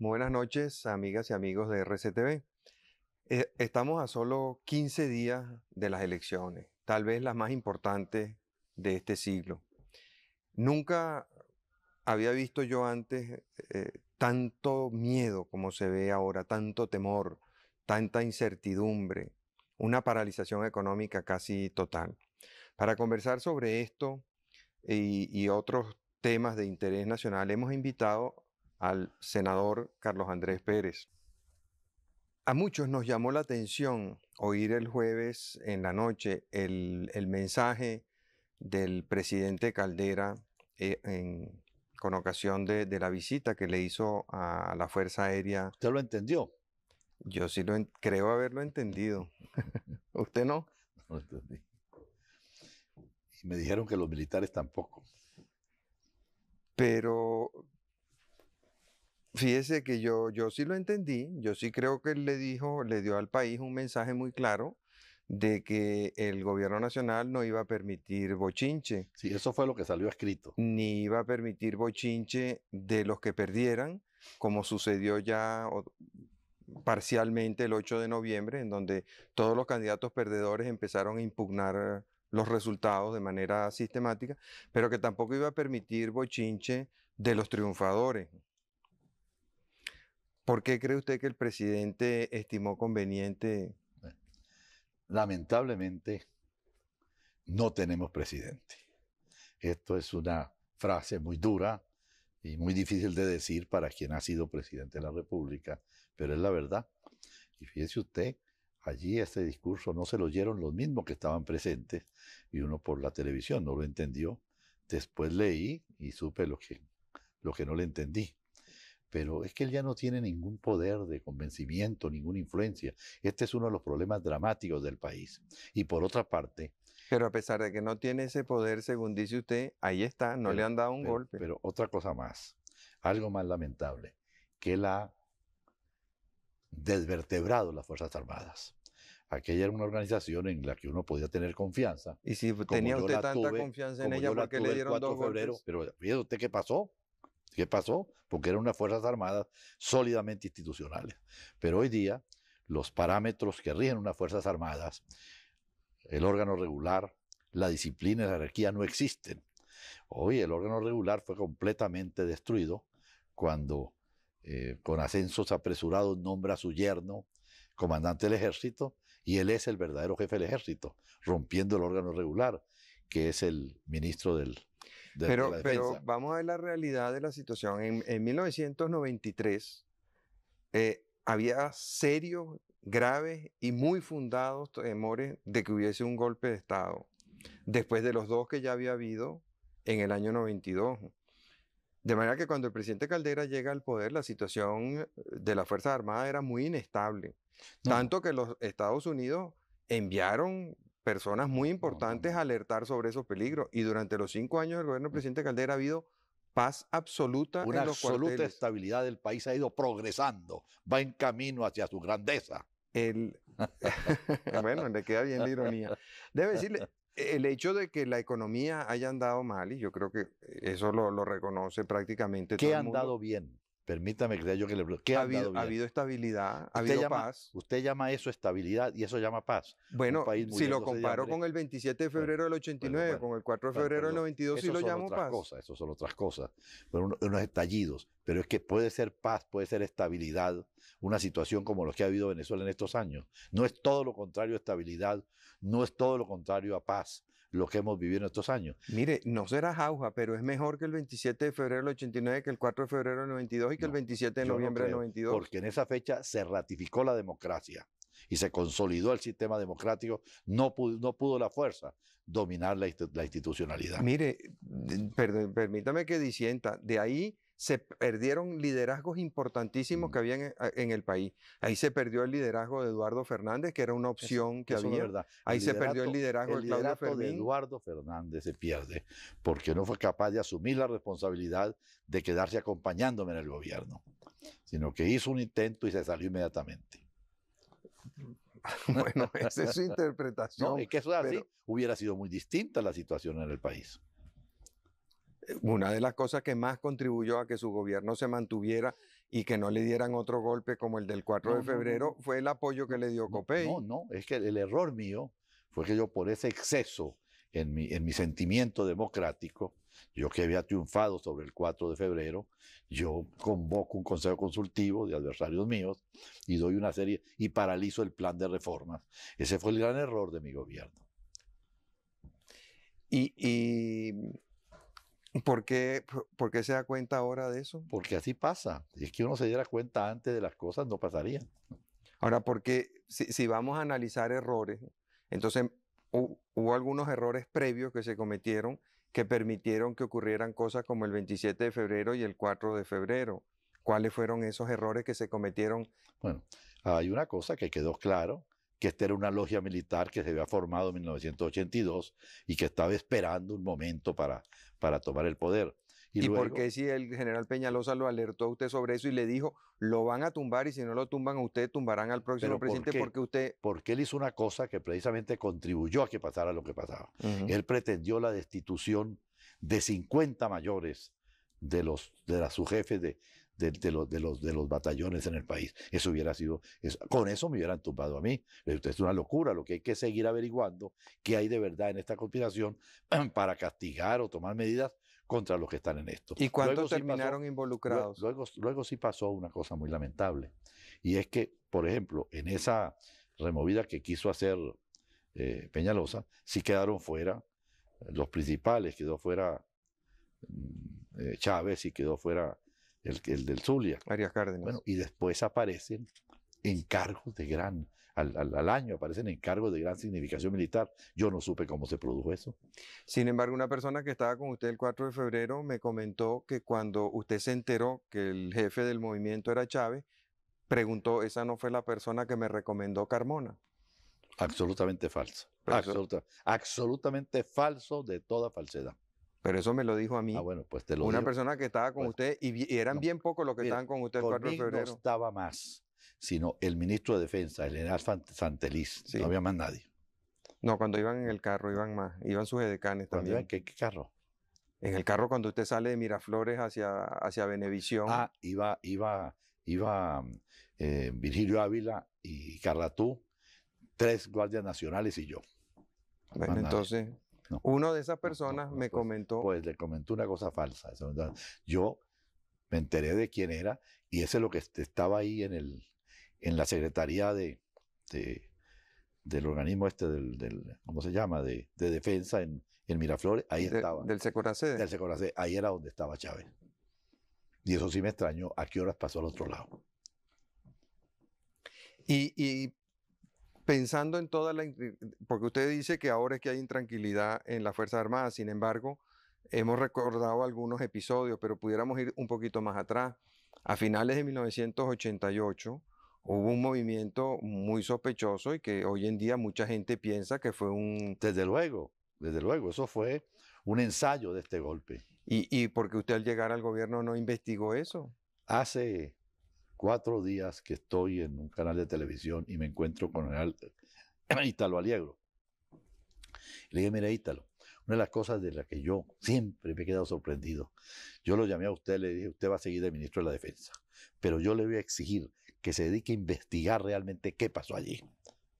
buenas noches, amigas y amigos de RCTV. Eh, estamos a solo 15 días de las elecciones, tal vez las más importantes de este siglo. Nunca había visto yo antes eh, tanto miedo como se ve ahora, tanto temor, tanta incertidumbre, una paralización económica casi total. Para conversar sobre esto y, y otros temas de interés nacional, hemos invitado al senador Carlos Andrés Pérez. A muchos nos llamó la atención oír el jueves en la noche el, mensaje del presidente Caldera eh, con ocasión de, la visita que le hizo a la Fuerza Aérea. ¿Usted lo entendió? Yo sí lo creo haberlo entendido. ¿Usted no? No lo entendí. me dijeron que los militares tampoco. Pero Fíjese que yo, yo sí lo entendí, yo sí creo que él le dijo, le dio al país un mensaje muy claro de que el gobierno nacional no iba a permitir bochinche. Sí, eso fue lo que salió escrito. Ni iba a permitir bochinche de los que perdieran, como sucedió ya parcialmente el 8 de noviembre, en donde todos los candidatos perdedores empezaron a impugnar los resultados de manera sistemática, pero que tampoco iba a permitir bochinche de los triunfadores. ¿Por qué cree usted que el presidente estimó conveniente? Lamentablemente, no tenemos presidente. Esto es una frase muy dura y muy difícil de decir para quien ha sido presidente de la República, pero es la verdad. Y fíjese usted, allí este discurso no se lo oyeron los mismos que estaban presentes y uno por la televisión no lo entendió. Después leí y supe lo que, lo que no le entendí pero es que él ya no tiene ningún poder de convencimiento, ninguna influencia. Este es uno de los problemas dramáticos del país. Y por otra parte... Pero a pesar de que no tiene ese poder, según dice usted, ahí está, no le han dado un golpe. Pero otra cosa más, algo más lamentable, que él ha desvertebrado las Fuerzas Armadas. Aquella era una organización en la que uno podía tener confianza. Y si tenía usted tanta confianza en ella, ¿por qué le dieron dos febrero, Pero usted qué pasó. ¿Qué pasó? Porque eran unas Fuerzas Armadas sólidamente institucionales. Pero hoy día los parámetros que rigen unas Fuerzas Armadas, el órgano regular, la disciplina y la jerarquía no existen. Hoy el órgano regular fue completamente destruido cuando eh, con ascensos apresurados nombra a su yerno comandante del ejército y él es el verdadero jefe del ejército, rompiendo el órgano regular, que es el ministro del pero, vamos a ver la realidad de la situación. En, 1993 eh, había serios, graves y muy fundados temores de que hubiese un golpe de Estado, después de los dos que ya había habido en el año 92. De manera que cuando el presidente Caldera llega al poder, la situación de las Fuerzas Armadas era muy inestable. Tanto que los Estados Unidos enviaron personas muy importantes alertar sobre esos peligros. Y durante los cinco años del gobierno del presidente Caldera ha habido paz absoluta. Una absoluta estabilidad del país ha ido progresando, va en camino hacia su grandeza. El, bueno, le queda bien la ironía. Debe decirle, el hecho de que la economía haya andado mal, y yo creo que eso lo, reconoce prácticamente todo. ¿Qué ha andado bien? Permítame, yo que le Ha, habido, ha habido estabilidad, ha habido paz. Usted llama eso estabilidad y eso llama paz. Bueno, si lo comparo con el 27 de febrero del 89, con el 4 de febrero del 92, sí lo llamo paz. Cosas, eso son otras cosas, son unos estallidos. Pero es que puede ser paz, puede ser estabilidad, una situación como la que ha habido Venezuela en estos años. No es todo lo contrario a estabilidad, no es todo lo contrario a paz lo que hemos vivido en estos años. Mire, no será jauja, pero es mejor que el 27 de febrero del 89, que el 4 de febrero del 92 y que el 27 de noviembre del 92. Porque en esa fecha se ratificó la democracia y se consolidó el sistema democrático, no pudo, la fuerza dominar la, institucionalidad. Mire, eh, permítame que disienta, de ahí se perdieron liderazgos importantísimos que había eh, en, el país. Ahí se perdió el liderazgo de Eduardo Fernández, que era una opción que había. Ahí se perdió el liderazgo de Eduardo Fernández se pierde porque no fue capaz de asumir la responsabilidad de quedarse acompañándome en el gobierno, sino que hizo un intento y se salió inmediatamente. bueno, esa es su interpretación. No, y que eso así. Hubiera sido muy distinta la situación en el país una de las cosas que más contribuyó a que su gobierno se mantuviera y que no le dieran otro golpe como el del 4 de febrero fue el apoyo que le dio Copey. No, no, es que el error mío fue que yo por ese exceso en mi, sentimiento democrático, yo que había triunfado sobre el 4 de febrero, yo convoco un consejo consultivo de adversarios míos y doy una serie y paralizo el plan de reformas. Ese fue el gran error de mi gobierno. y ¿Por qué, ¿Por se da cuenta ahora de eso? Porque así pasa. Si es que uno se diera cuenta antes de las cosas, no pasaría. Ahora, porque si, si vamos a analizar errores, entonces hubo, algunos errores previos que se cometieron que permitieron que ocurrieran cosas como el 27 de febrero y el 4 de febrero. ¿Cuáles fueron esos errores que se cometieron? Bueno, hay una cosa que quedó claro que esta era una logia militar que se había formado en 1982 y que estaba esperando un momento para, para tomar el poder. ¿Y, por qué si el general Peñalosa lo alertó a usted sobre eso y le dijo, lo van a tumbar y si no lo tumban a usted, tumbarán al próximo presidente porque usted... Porque él hizo una cosa que precisamente contribuyó a que pasara lo que pasaba. Él pretendió la destitución de 50 mayores de, los, de jefes de, de, los, de, los, batallones en el país. Eso hubiera sido, con eso me hubieran tumbado a mí. Eh, es una locura, lo que hay que seguir averiguando qué hay de verdad en esta conspiración para castigar o tomar medidas contra los que están en esto. ¿Y cuántos terminaron involucrados? Luego, luego, sí pasó una cosa muy lamentable, y es que, por ejemplo, en esa removida que quiso hacer eh, Peñalosa, sí quedaron fuera eh, los principales, quedó fuera mm, Chávez y quedó fuera el, del Zulia. María Cárdenas. Bueno, y después aparecen encargos de gran, al, año aparecen encargos de gran significación militar. Yo no supe cómo se produjo eso. Sin embargo, una persona que estaba con usted el 4 de febrero me comentó que cuando usted se enteró que el jefe del movimiento era Chávez, preguntó, ¿esa no fue la persona que me recomendó Carmona? Absolutamente falso. absolutamente falso de toda falsedad. Pero eso me lo dijo a ah, mí. Ah, bueno, pues te lo Una persona que estaba con pues usted y, eran bien pocos los que estaban con usted el 4 febrero. No estaba más, sino el ministro de Defensa, el general Santeliz, No había más nadie. No, cuando iban en el carro iban más. Iban sus edecanes también. Iban, ¿qué, ¿Qué carro? En el carro cuando usted sale de Miraflores hacia, hacia Benevisión. Ah, iba, iba, iba mm, eh, Virgilio Ávila y Carratú, tres guardias nacionales y yo. Bueno, entonces, uno de esas personas me pues, comentó. Pues le comentó una cosa falsa. yo me enteré de quién era y ese es lo que estaba ahí en, el, en la secretaría de, del organismo este, del, ¿cómo se llama? De, defensa en, Miraflores, ahí estaba. Del Secoracé. Del Secoracé, ahí era donde estaba Chávez. Y eso sí me extrañó, ¿a qué horas pasó al otro lado? y pensando en toda la... Porque usted dice que ahora es que hay intranquilidad en las Fuerzas Armadas, sin embargo, hemos recordado algunos episodios, pero pudiéramos ir un poquito más atrás. A finales de 1988 hubo un movimiento muy sospechoso y que hoy en día mucha gente piensa que fue un... Desde luego, desde luego, eso fue un ensayo de este golpe. ¿Y, y qué usted al llegar al gobierno no investigó eso? Hace cuatro días que estoy en un canal de televisión y me encuentro con el Ítalo Aliegro. Le dije, mire Ítalo, una de las cosas de las que yo siempre me he quedado sorprendido, yo lo llamé a usted, le dije, usted va a seguir de ministro de la Defensa, pero yo le voy a exigir que se dedique a investigar realmente qué pasó allí.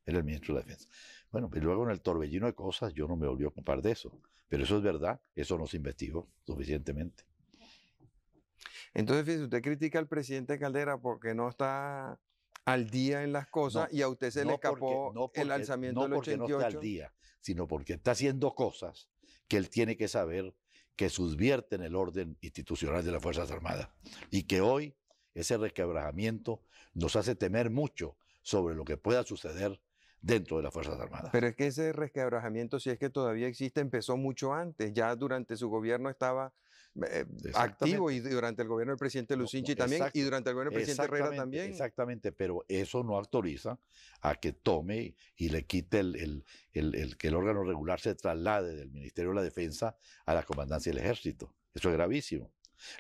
Era el ministro de la Defensa. Bueno, y pues luego en el torbellino de cosas yo no me volví a ocupar de eso, pero eso es verdad, eso no se investigó suficientemente. Entonces, fíjese, usted critica al presidente Caldera porque no está al día en las cosas y a usted se le escapó el alzamiento del 88. No porque no está al día, sino porque está haciendo cosas que él tiene que saber que subvierten el orden institucional de las Fuerzas Armadas y que hoy ese resquebrajamiento nos hace temer mucho sobre lo que pueda suceder dentro de las Fuerzas Armadas. Pero es que ese resquebrajamiento, si es que todavía existe, empezó mucho antes. Ya durante su gobierno estaba eh, activo y durante el gobierno del presidente Lucinchi también y durante el gobierno del presidente Herrera también. Exactamente, pero eso no autoriza a que tome y le quite el, que el órgano regular se traslade del Ministerio de la Defensa a la Comandancia del Ejército. Eso es gravísimo.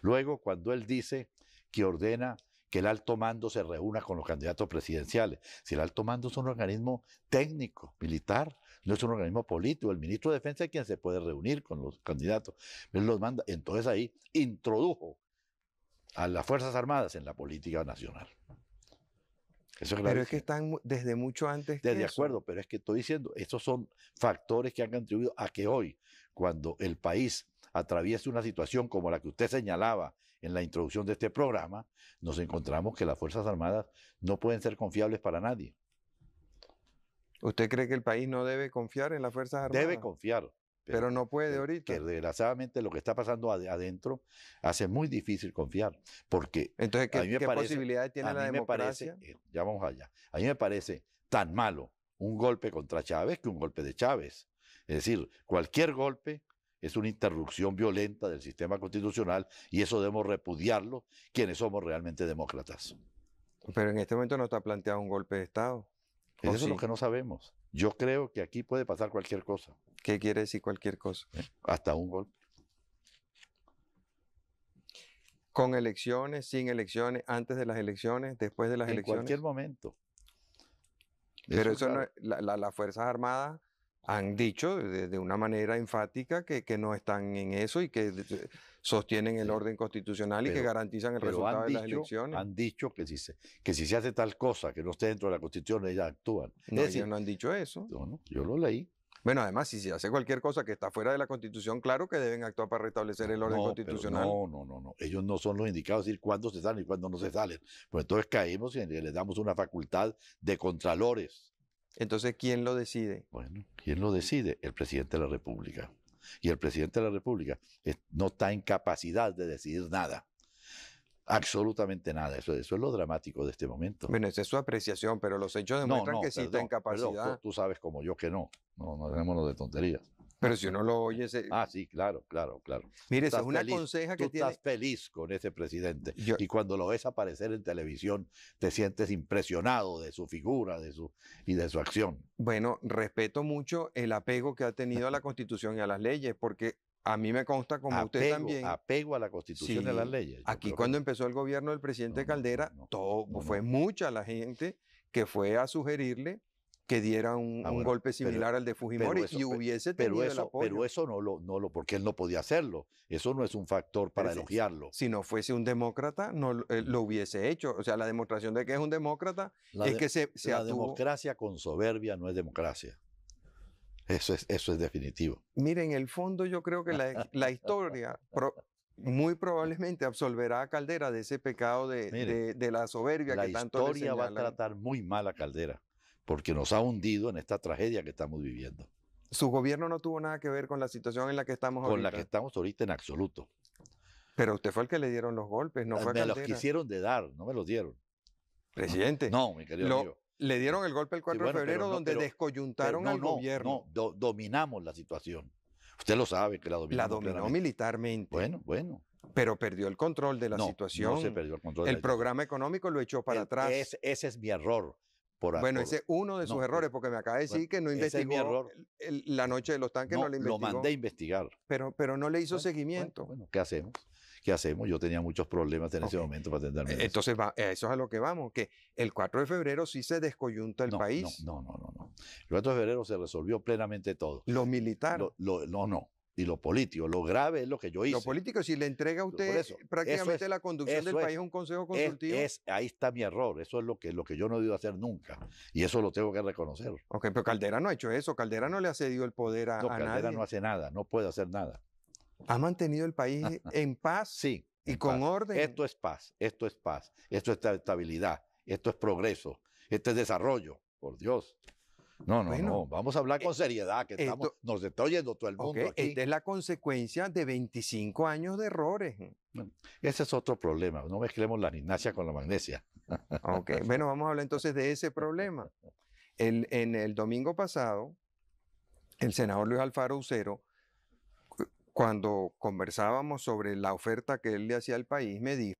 Luego, cuando él dice que ordena que el alto mando se reúna con los candidatos presidenciales. Si el alto mando es un organismo técnico, militar, no es un organismo político. El ministro de Defensa es quien se puede reunir con los candidatos. Él los manda. Entonces ahí introdujo a las Fuerzas Armadas en la política nacional. Eso es pero es que están desde mucho antes. Desde acuerdo, pero es que estoy diciendo, estos son factores que han contribuido a que hoy, cuando el país atraviesa una situación como la que usted señalaba en la introducción de este programa, nos encontramos que las Fuerzas Armadas no pueden ser confiables para nadie. ¿Usted cree que el país no debe confiar en las Fuerzas Armadas? Debe confiar. Pero, no puede ahorita. Que desgraciadamente lo que está pasando adentro hace muy difícil confiar. Porque Entonces, ¿qué, me posibilidades tiene la democracia? Eh, ya vamos allá. A mí me parece tan malo un golpe contra Chávez que un golpe de Chávez. Es decir, cualquier golpe es una interrupción violenta del sistema constitucional y eso debemos repudiarlo quienes somos realmente demócratas. Pero en este momento no está planteado un golpe de Estado. Oh, eso, es lo que no sabemos. Yo creo que aquí puede pasar cualquier cosa. ¿Qué quiere decir cualquier cosa? Eh, hasta un golpe. Con elecciones, sin elecciones, antes de las elecciones, después de las elecciones. En cualquier momento. Pero eso, no, la, las Fuerzas Armadas han dicho de, una manera enfática que, que, no están en eso y que sostienen el orden constitucional y que garantizan el resultado de las elecciones. Han dicho que si, se, que si se hace tal cosa que no esté dentro de la Constitución, ellas actúan. No, no han dicho eso. yo lo leí. Bueno, además, si se hace cualquier cosa que está fuera de la Constitución, claro que deben actuar para restablecer el orden constitucional. No, no, no, no. Ellos no son los indicados de decir cuándo se salen y cuándo no se salen. Pues entonces caemos y les damos una facultad de contralores. Entonces, ¿quién lo decide? Bueno, ¿quién lo decide? El presidente de la República y el presidente de la República eh, no está en capacidad de decidir nada. Absolutamente nada. Eso, es lo dramático de este momento. Bueno, esa es su apreciación, pero los hechos demuestran que sí está en capacidad. Tú, tú, sabes como yo que no. No, no tenemos de tonterías. Pero si uno lo oye... Se... Ah, sí, claro, claro, claro. Mire, es una conseja que tiene... estás feliz con ese presidente. Y cuando lo ves aparecer en televisión, te sientes impresionado de su figura de su, y de su acción. Bueno, respeto mucho el apego que ha tenido a la Constitución y a las leyes, porque a mí me consta, como usted también. Apego a la Constitución y a las leyes. Aquí, cuando empezó el gobierno del presidente Caldera, todo, fue mucha la gente que fue a sugerirle que diera un, golpe similar al de Fujimori y hubiese tenido pero eso, Pero eso no lo, no lo, porque él no podía hacerlo. Eso no es un factor para elogiarlo. Si, no fuese un demócrata, no eh, lo hubiese hecho. O sea, la demostración de que es un demócrata es que se, La democracia con soberbia no es democracia. Eso es, eso es definitivo. Mire, en el fondo yo creo que la, historia muy probablemente absolverá a Caldera de ese pecado de, la soberbia que tanto le La historia va a tratar muy mal a Caldera porque nos ha hundido en esta tragedia que estamos viviendo. Su gobierno no tuvo nada que ver con la situación en la que estamos con ahorita. Con la que estamos ahorita en absoluto. Pero usted fue el que le dieron los golpes, no ah, fue Me los quisieron de dar, no me los dieron. Presidente. No, mi querido Le dieron el golpe el 4 de febrero donde descoyuntaron al gobierno. No, dominamos la situación. Usted lo sabe que la dominó. La dominó militarmente. Bueno, bueno. Pero perdió el control de la situación. No se perdió el control. programa económico lo echó para atrás. ese es mi error bueno, ese es uno de sus errores, porque me acaba de decir que no investigó la noche de los tanques, no, le lo investigó. Lo mandé a investigar. Pero, pero no le hizo seguimiento. Bueno, ¿qué hacemos? ¿Qué hacemos? Yo tenía muchos problemas en ese momento para atenderme. E, entonces, va, eso es a lo que vamos, que el 4 de febrero sí se descoyunta el país. No, no, no, no, El 4 de febrero se resolvió plenamente todo. Los militares. Lo, no, no y lo político. Lo grave es lo que yo hice. Lo político, si le entrega a usted eh, prácticamente la conducción del país a un consejo consultivo. Es, ahí está mi error. Eso es lo que, lo que yo no he hacer nunca. Y eso lo tengo que reconocer. Ok, pero Caldera no ha hecho eso. Caldera no le ha cedido el poder a, no, Caldera no hace nada, no puede hacer nada. ¿Ha mantenido el país en paz? Sí. Y con orden. Esto es paz, esto es paz, esto es estabilidad, esto es progreso, esto es desarrollo, por Dios. No, no, no. Vamos a hablar eh, con seriedad, que estamos, nos está oyendo todo el mundo. Esta es la consecuencia de 25 años de errores. Ese es otro problema. No mezclemos la gimnasia con la magnesia. Ok, bueno, vamos a hablar entonces de ese problema. El, en el domingo pasado, el senador Luis Alfaro Ucero, cuando conversábamos sobre la oferta que él le hacía al país, me dijo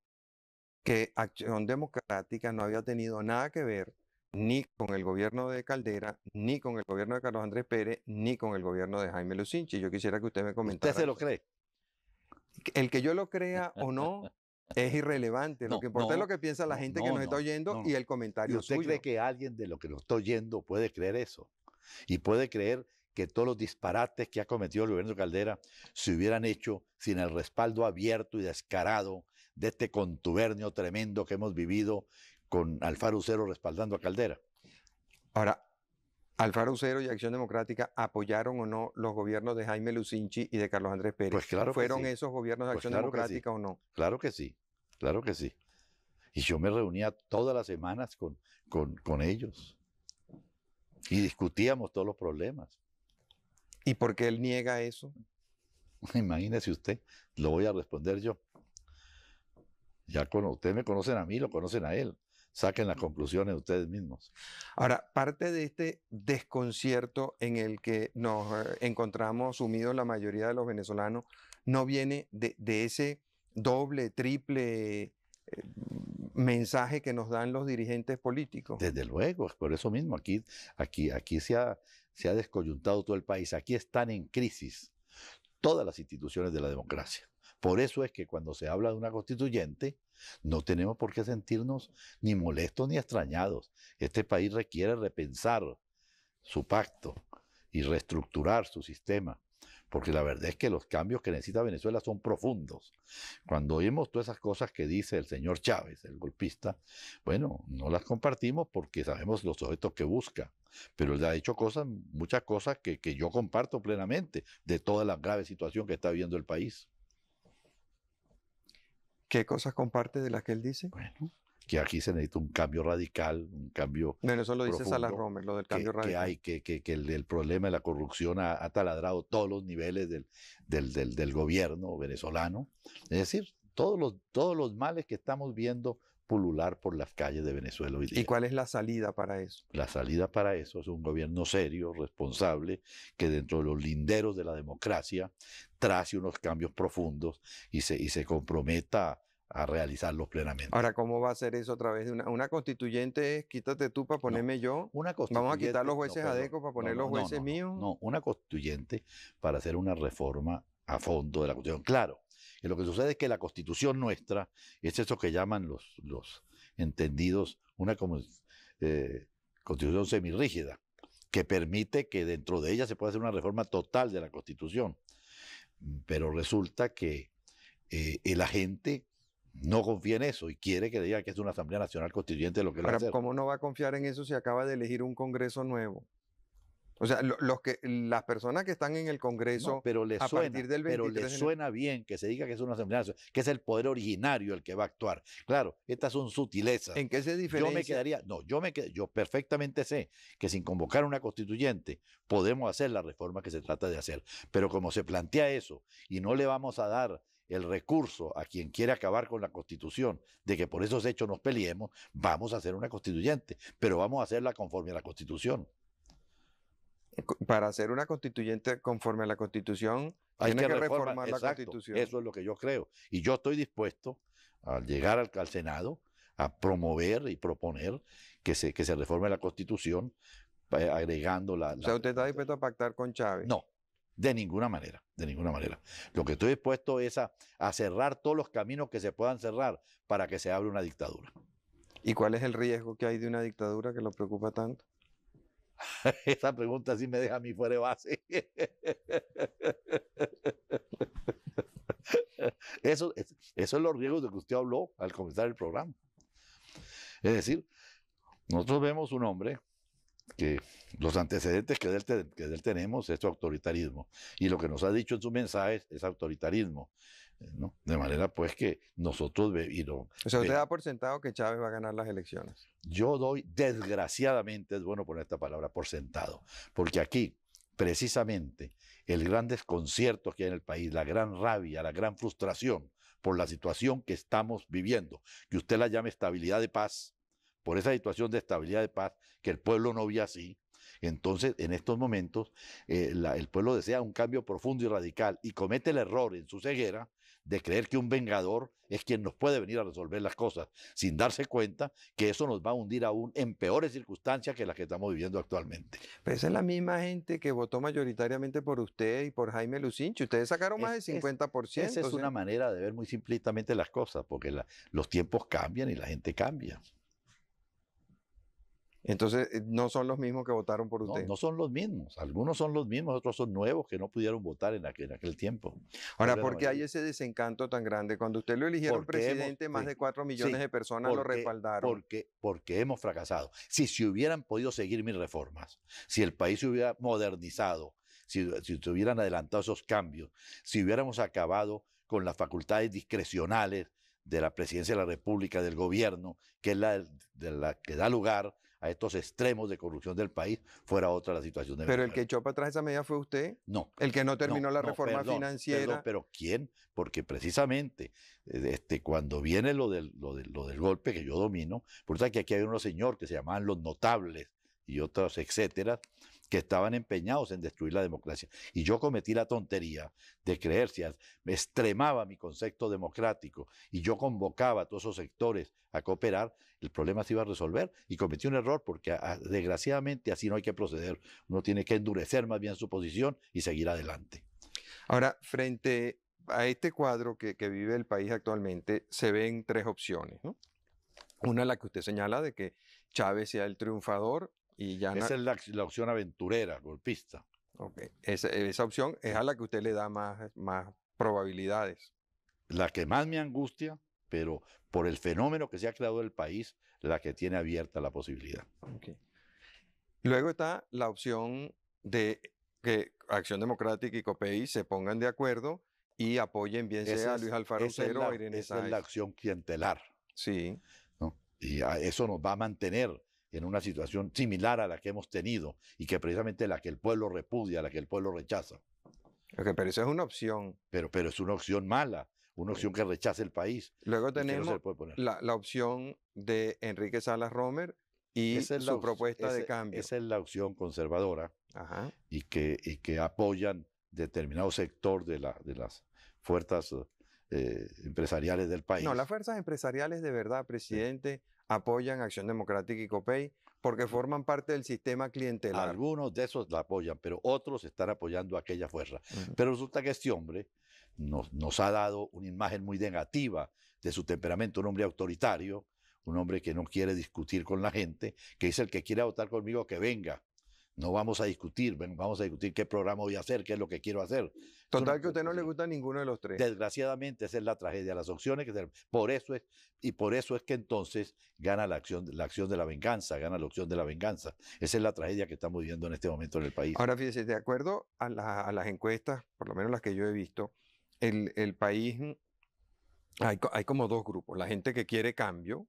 que Acción Democrática no había tenido nada que ver ni con el gobierno de Caldera, ni con el gobierno de Carlos Andrés Pérez, ni con el gobierno de Jaime Lucinchi. Yo quisiera que usted me comentara. ¿Usted se lo cree? El que yo lo crea o no es irrelevante. lo que importa es lo que piensa la gente que nos está oyendo y el comentario. ¿Y usted cree que alguien de lo que nos está oyendo puede creer eso? Y puede creer que todos los disparates que ha cometido el gobierno de Caldera se hubieran hecho sin el respaldo abierto y descarado de este contubernio tremendo que hemos vivido con Alfaro respaldando a Caldera. Ahora, Alfaro Cero y Acción Democrática apoyaron o no los gobiernos de Jaime Lucinchi y de Carlos Andrés Pérez. Pues claro ¿Fueron que esos gobiernos de pues Acción Democrática o no? Claro que sí, claro que sí. Y yo me reunía todas las semanas con, con, ellos y discutíamos todos los problemas. ¿Y por qué él niega eso? Imagínese usted, lo voy a responder yo. Ya con, ustedes me conocen a mí, lo conocen a él saquen las conclusiones ustedes mismos. Ahora, parte de este desconcierto en el que nos eh, encontramos sumidos la mayoría de los venezolanos no viene de, ese doble, triple eh, mensaje que nos dan los dirigentes políticos. Desde luego, por eso mismo, aquí, aquí, aquí se ha descoyuntado todo el país, aquí están en crisis todas las instituciones de la democracia. Por eso es que cuando se habla de una constituyente, no tenemos por qué sentirnos ni molestos ni extrañados. Este país requiere repensar su pacto y reestructurar su sistema, porque la verdad es que los cambios que necesita Venezuela son profundos. Cuando oímos todas esas cosas que dice el señor Chávez, el golpista, bueno, no las compartimos porque sabemos los objetos que busca, pero él ha hecho cosas, muchas cosas que, que yo comparto plenamente de toda la grave situación que está viviendo el país. ¿Qué cosas comparte de las que él dice? Bueno, que aquí se necesita un cambio radical, un cambio. Bueno, eso lo dice Salas Romer, lo del cambio radical. Que hay, que, el, problema de la corrupción ha, taladrado todos los niveles del, del, gobierno venezolano. Es decir, todos los, todos los males que estamos viendo pulular por las calles de Venezuela hoy día. ¿Y cuál es la salida para eso? La salida para eso es un gobierno serio, responsable, que dentro de los linderos de la democracia trace unos cambios profundos y se, y se comprometa a realizarlos plenamente. Ahora, ¿cómo va a ser eso a través de una, constituyente? Es quítate tú para ponerme yo. Una constituyente, Vamos a quitar los jueces adecuados para poner los jueces míos. No, una constituyente para hacer una reforma a fondo de la constitución. Claro, y lo que sucede es que la constitución nuestra es eso que llaman los, los entendidos una eh, constitución semirrígida, que permite que dentro de ella se pueda hacer una reforma total de la constitución. Pero resulta que eh, la gente no confía en eso y quiere que diga que es una Asamblea Nacional Constituyente lo que va hacer. ¿Cómo no va a confiar en eso si acaba de elegir un Congreso nuevo? O sea, los que, las personas que están en el Congreso pero les a suena, partir del 23 Pero les suena bien que se diga que es una asamblea nacional, que es el poder originario el que va a actuar. Claro, estas son sutilezas. ¿En qué se diferencia? Yo me quedaría, no, yo, me yo perfectamente sé que sin convocar una constituyente podemos hacer la reforma que se trata de hacer. Pero como se plantea eso y no le vamos a dar el recurso a quien quiere acabar con la constitución de que por esos hechos nos peleemos, vamos a hacer una constituyente, pero vamos a hacerla conforme a la constitución. Para ser una constituyente conforme a la constitución, hay que, reformar, la constitución. Eso es lo que yo creo. Y yo estoy dispuesto, al llegar al, Senado, a promover y proponer que se, que se reforme la constitución eh, agregando la, O sea, ¿usted está dispuesto a pactar con Chávez? No, de ninguna manera, de ninguna manera. Lo que estoy dispuesto es a cerrar todos los caminos que se puedan cerrar para que se abra una dictadura. ¿Y cuál es el riesgo que hay de una dictadura que lo preocupa tanto? esa pregunta sí me deja a mí fuera de base. Eso, eso es lo riesgos de que usted habló al comenzar el programa. Es decir, nosotros vemos un hombre que los antecedentes que de, él tenemos es autoritarismo. Y lo que nos ha dicho en sus mensajes es autoritarismo. De manera pues que nosotros... o sea, usted da por sentado que Chávez va a ganar las elecciones. Yo doy, desgraciadamente, es bueno poner esta palabra, por sentado, porque aquí precisamente el gran desconcierto que hay en el país, la gran rabia, la gran frustración por la situación que estamos viviendo, que usted la llame estabilidad de paz, por esa situación de estabilidad de paz que el pueblo no ve así, entonces, en estos momentos, eh, el pueblo desea un cambio profundo y radical y comete el error en su ceguera de creer que un vengador es quien nos puede venir a resolver las cosas, sin darse cuenta que eso nos va a hundir aún en peores circunstancias que las que estamos viviendo actualmente. Pero esa es la misma gente que votó mayoritariamente por usted y por Jaime Lucinchi. Ustedes sacaron más del 50%. esa es una manera de ver muy simplistamente las cosas, porque los tiempos cambian y la gente cambia. Entonces, eh, no son los mismos que votaron por usted. No, son los mismos. Algunos son los mismos, otros son nuevos que no pudieron votar en aquel, tiempo. Ahora, ¿por qué hay ese desencanto tan grande? Cuando usted lo eligieron presidente, más eh, de cuatro millones de personas lo respaldaron. Porque, porque hemos fracasado. Si se hubieran podido seguir mis reformas, si el país se hubiera modernizado, si, si se hubieran adelantado esos cambios, si hubiéramos acabado con las facultades discrecionales de la presidencia de la República, del gobierno, que es la, de la que da lugar a estos extremos de corrupción del país, fuera otra la situación de Pero el que echó para atrás esa medida fue usted. No. El que no terminó la reforma financiera. pero ¿quién? Porque precisamente eh, este, cuando viene lo del, lo, del, golpe que yo domino, por eso que aquí hay unos señores que se llamaban los notables y otros, etcétera, que estaban empeñados en destruir la democracia. Y yo cometí la tontería de creer, si me extremaba mi concepto democrático y yo convocaba a todos esos sectores a cooperar, el problema se iba a resolver y cometí un error porque ah, desgraciadamente así no hay que proceder. Uno tiene que endurecer más bien su posición y seguir adelante. Ahora, frente a este cuadro que, vive el país actualmente, se ven tres opciones. Una, la que usted señala de que Chávez sea el triunfador esa es la, opción aventurera, golpista. Esa, opción es a la que usted le da más, probabilidades. La que más me angustia, pero por el fenómeno que se ha creado el país, la que tiene abierta la posibilidad. Luego está la opción de que Acción Democrática y COPEI se pongan de acuerdo y apoyen bien sea a Luis Alfaro Cero o Irene Esa es la acción clientelar. Sí. Y eso nos va a mantener en una situación similar a la que hemos tenido y que precisamente la que el pueblo repudia, la que el pueblo rechaza. pero esa es una opción. Pero, pero es una opción mala, una opción que rechaza el país. Luego tenemos la, opción de Enrique Salas Romer y es su la, propuesta de cambio. Esa es la opción conservadora Y, que, y que apoyan determinado sector de, la, de las fuerzas eh, empresariales del país. No, las fuerzas empresariales de verdad, presidente, apoyan Acción Democrática y COPEI porque forman parte del sistema clientelar. Algunos de esos la apoyan, pero otros están apoyando aquella fuerza. Pero resulta que este hombre nos, ha dado una imagen muy negativa de su temperamento, un hombre autoritario, un hombre que no quiere discutir con la gente, que dice el que quiere votar conmigo que venga. No vamos a discutir, vamos a discutir qué programa voy a hacer, qué es lo que quiero hacer. Total que a usted no le gusta ninguno de los tres. Desgraciadamente, esa es la tragedia, las opciones que se, por eso es y por eso es que entonces gana la acción, la acción de la venganza, gana la opción de la venganza. Esa es la tragedia que estamos viviendo en este momento en el país. Ahora fíjese, de acuerdo a, las encuestas, por lo menos las que yo he visto, el, el país mm, hay, hay como dos grupos, la gente que quiere cambio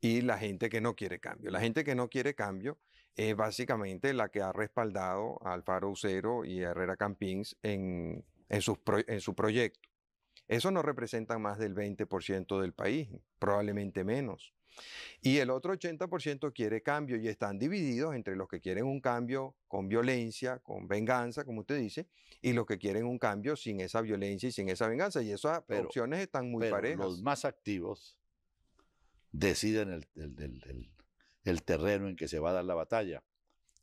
y la gente que no quiere cambio. La gente que no quiere cambio es básicamente la que ha respaldado a Alfaro Ucero y a Herrera Campins en, en su proyecto. Eso no representa más del 20% del país, probablemente menos. Y el otro 80% quiere cambio y están divididos entre los que quieren un cambio con violencia, con venganza, como usted dice, y los que quieren un cambio sin esa violencia y sin esa venganza. Y esas opciones están muy pero parejas. Los más activos deciden el, el terreno en que se va a dar la batalla.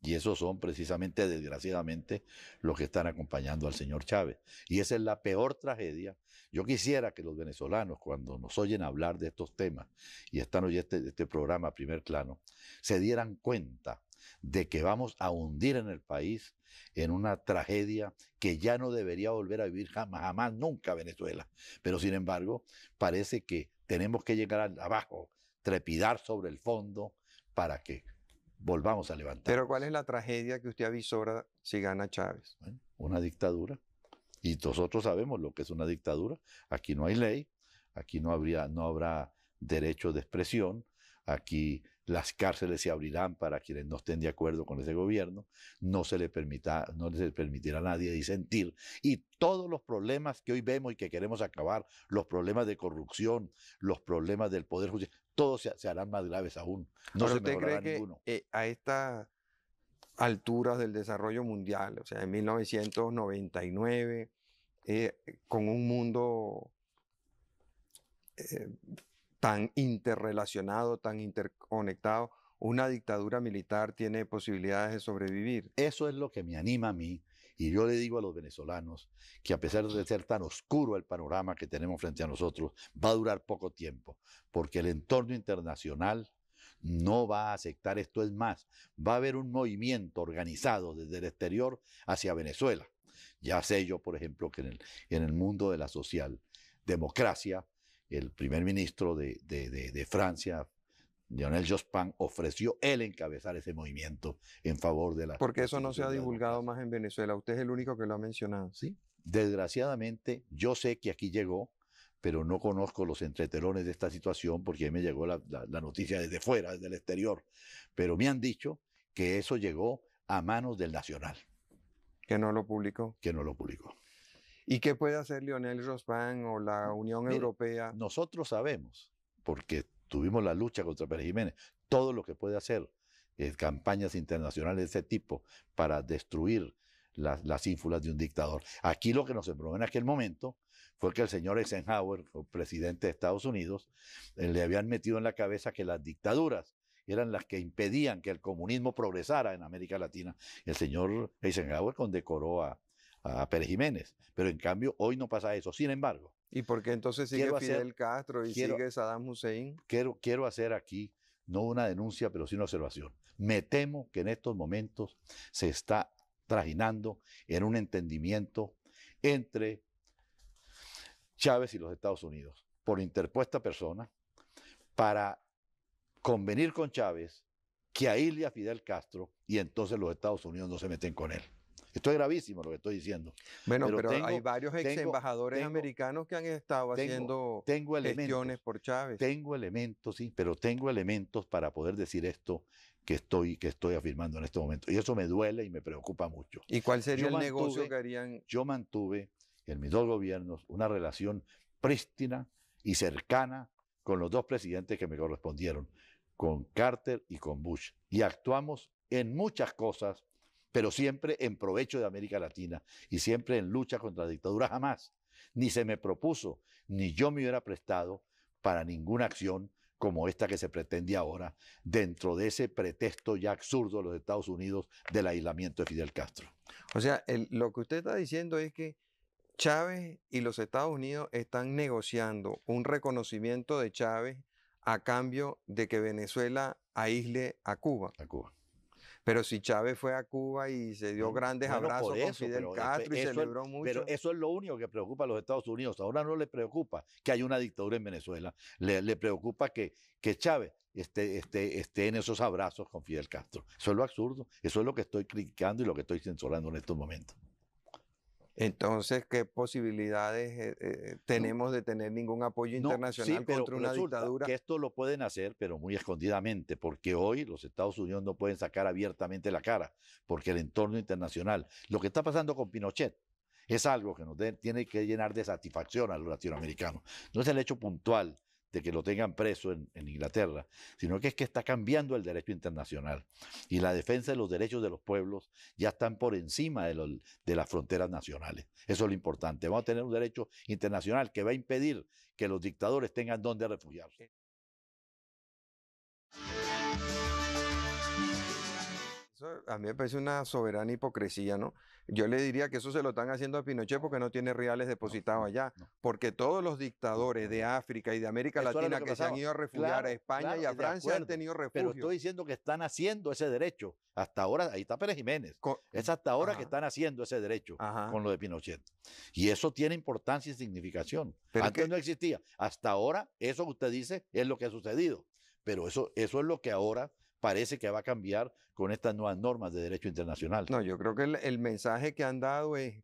Y esos son precisamente, desgraciadamente, los que están acompañando al señor Chávez. Y esa es la peor tragedia. Yo quisiera que los venezolanos, cuando nos oyen hablar de estos temas y están hoy este, este programa Primer Plano, se dieran cuenta de que vamos a hundir en el país en una tragedia que ya no debería volver a vivir jamás, jamás, nunca Venezuela. Pero sin embargo, parece que tenemos que llegar abajo, trepidar sobre el fondo para que volvamos a levantar. Pero ¿cuál es la tragedia que usted ahora si gana Chávez? una dictadura. Y nosotros sabemos lo que es una dictadura. Aquí no hay ley, aquí no, habría, no habrá derecho de expresión, aquí las cárceles se abrirán para quienes no estén de acuerdo con ese gobierno, no se le, permita, no se permitirá a nadie disentir. Y todos los problemas que hoy vemos y que queremos acabar, los problemas de corrupción, los problemas del poder judicial, todos se, harán más graves aún. No se usted cree que eh, a estas alturas del desarrollo mundial, o sea, en 1999, eh, con un mundo eh, tan interrelacionado, tan interconectado, una dictadura militar tiene posibilidades de sobrevivir. Eso es lo que me anima a mí y yo le digo a los venezolanos que a pesar de ser tan oscuro el panorama que tenemos frente a nosotros, va a durar poco tiempo, porque el entorno internacional no va a aceptar esto. Es más, va a haber un movimiento organizado desde el exterior hacia Venezuela. Ya sé yo, por ejemplo, que en el, en el mundo de la socialdemocracia, el primer ministro de, de Francia, Lionel Jospin ofreció él encabezar ese movimiento en favor de la... Porque eso no se ha divulgado más en Venezuela. Usted es el único que lo ha mencionado. Sí. Desgraciadamente, yo sé que aquí llegó, pero no conozco los entretelones de esta situación porque me llegó la, noticia desde fuera, desde el exterior. Pero me han dicho que eso llegó a manos del Nacional. Que no lo publicó. Que no lo publicó. ¿Y qué puede hacer Lionel Jospin o la Unión Europea? Nosotros sabemos, porque Tuvimos la lucha contra Pérez Jiménez. Todo lo que puede hacer eh, campañas internacionales de ese tipo para destruir las, ínfulas de un dictador. Aquí lo que nos sembró en aquel momento fue que el señor Eisenhower, presidente de Estados Unidos, eh, le habían metido en la cabeza que las dictaduras eran las que impedían que el comunismo progresara en América Latina. El señor Eisenhower condecoró a, a Pérez Jiménez, pero en cambio hoy no pasa eso. Sin embargo, ¿Y por qué entonces sigue Fidel Castro y sigue Saddam Hussein? Quiero, quiero hacer aquí no una denuncia, pero sí una observación. Me temo que en estos momentos se está trajinando en un entendimiento entre Chávez y los Estados Unidos por interpuesta persona para convenir con Chávez que ahí a Fidel Castro y entonces los Estados Unidos no se meten con él. Esto es gravísimo lo que estoy diciendo. Bueno, pero, hay varios ex embajadores americanos que han estado haciendo tengo elementos por Chávez. Tengo elementos, sí, pero tengo elementos para poder decir esto que estoy, que estoy afirmando en este momento. Y eso me duele y me preocupa mucho. ¿Y cuál sería el negocio que harían? Yo mantuve en mis dos gobiernos una relación prístina y cercana con los dos presidentes que me correspondieron, con Carter y con Bush. Y actuamos en muchas cosas pero siempre en provecho de América Latina y siempre en lucha contra la dictadura jamás. Ni se me propuso, ni yo me hubiera prestado para ninguna acción como esta que se pretende ahora dentro de ese pretexto ya absurdo de los Estados Unidos del aislamiento de Fidel Castro. O sea, lo que usted está diciendo es que Chávez y los Estados Unidos están negociando un reconocimiento de Chávez a cambio de que Venezuela aísle a Cuba. A Cuba. Pero si Chávez fue a Cuba y se dio mm, grandes abrazos con Fidel Castro y celebró mucho. Pero eso es lo único que preocupa a los Estados Unidos. Ahora no le preocupa que haya una dictadura en Venezuela. Le, preocupa que, que Chávez esté, esté en esos abrazos con Fidel Castro. Eso es lo absurdo. Eso es lo que estoy criticando y lo que estoy censurando en estos momentos. Entonces, ¿qué posibilidades eh, eh, eh, tenemos de tener ningún apoyo internacional contra una dictadura? esto lo pueden hacer, pero muy escondidamente, porque hoy los Estados Unidos no pueden sacar abiertamente la cara, porque el entorno internacional, lo que está pasando con Pinochet, es algo que nos tiene que llenar de satisfacción a los latinoamericanos. No es el hecho puntual de que lo tengan preso en, Inglaterra, sino que es que está cambiando el derecho internacional y la defensa de los derechos de los pueblos ya están por encima de, de las fronteras nacionales. Eso es lo importante. Vamos a tener un derecho internacional que va a impedir que los dictadores tengan dónde refugiarse a mí me parece una soberana hipocresía, ¿no? Yo le diría que eso se lo están haciendo a Pinochet porque no tiene reales depositados allá, porque todos los dictadores de África y de América Latina que, se han ido a refugiar a España y a Francia han tenido refugio. Pero estoy diciendo que están haciendo ese derecho. Hasta ahora, ahí está Pérez Jiménez. es hasta ahora que están haciendo ese derecho con lo de Pinochet. Y eso tiene importancia y significación. Antes no existía. Hasta ahora, eso que usted dice es lo que ha sucedido. Pero eso, eso es lo que ahora parece que va a cambiar con estas nuevas normas de derecho internacional. No, yo creo que el, mensaje que han dado es,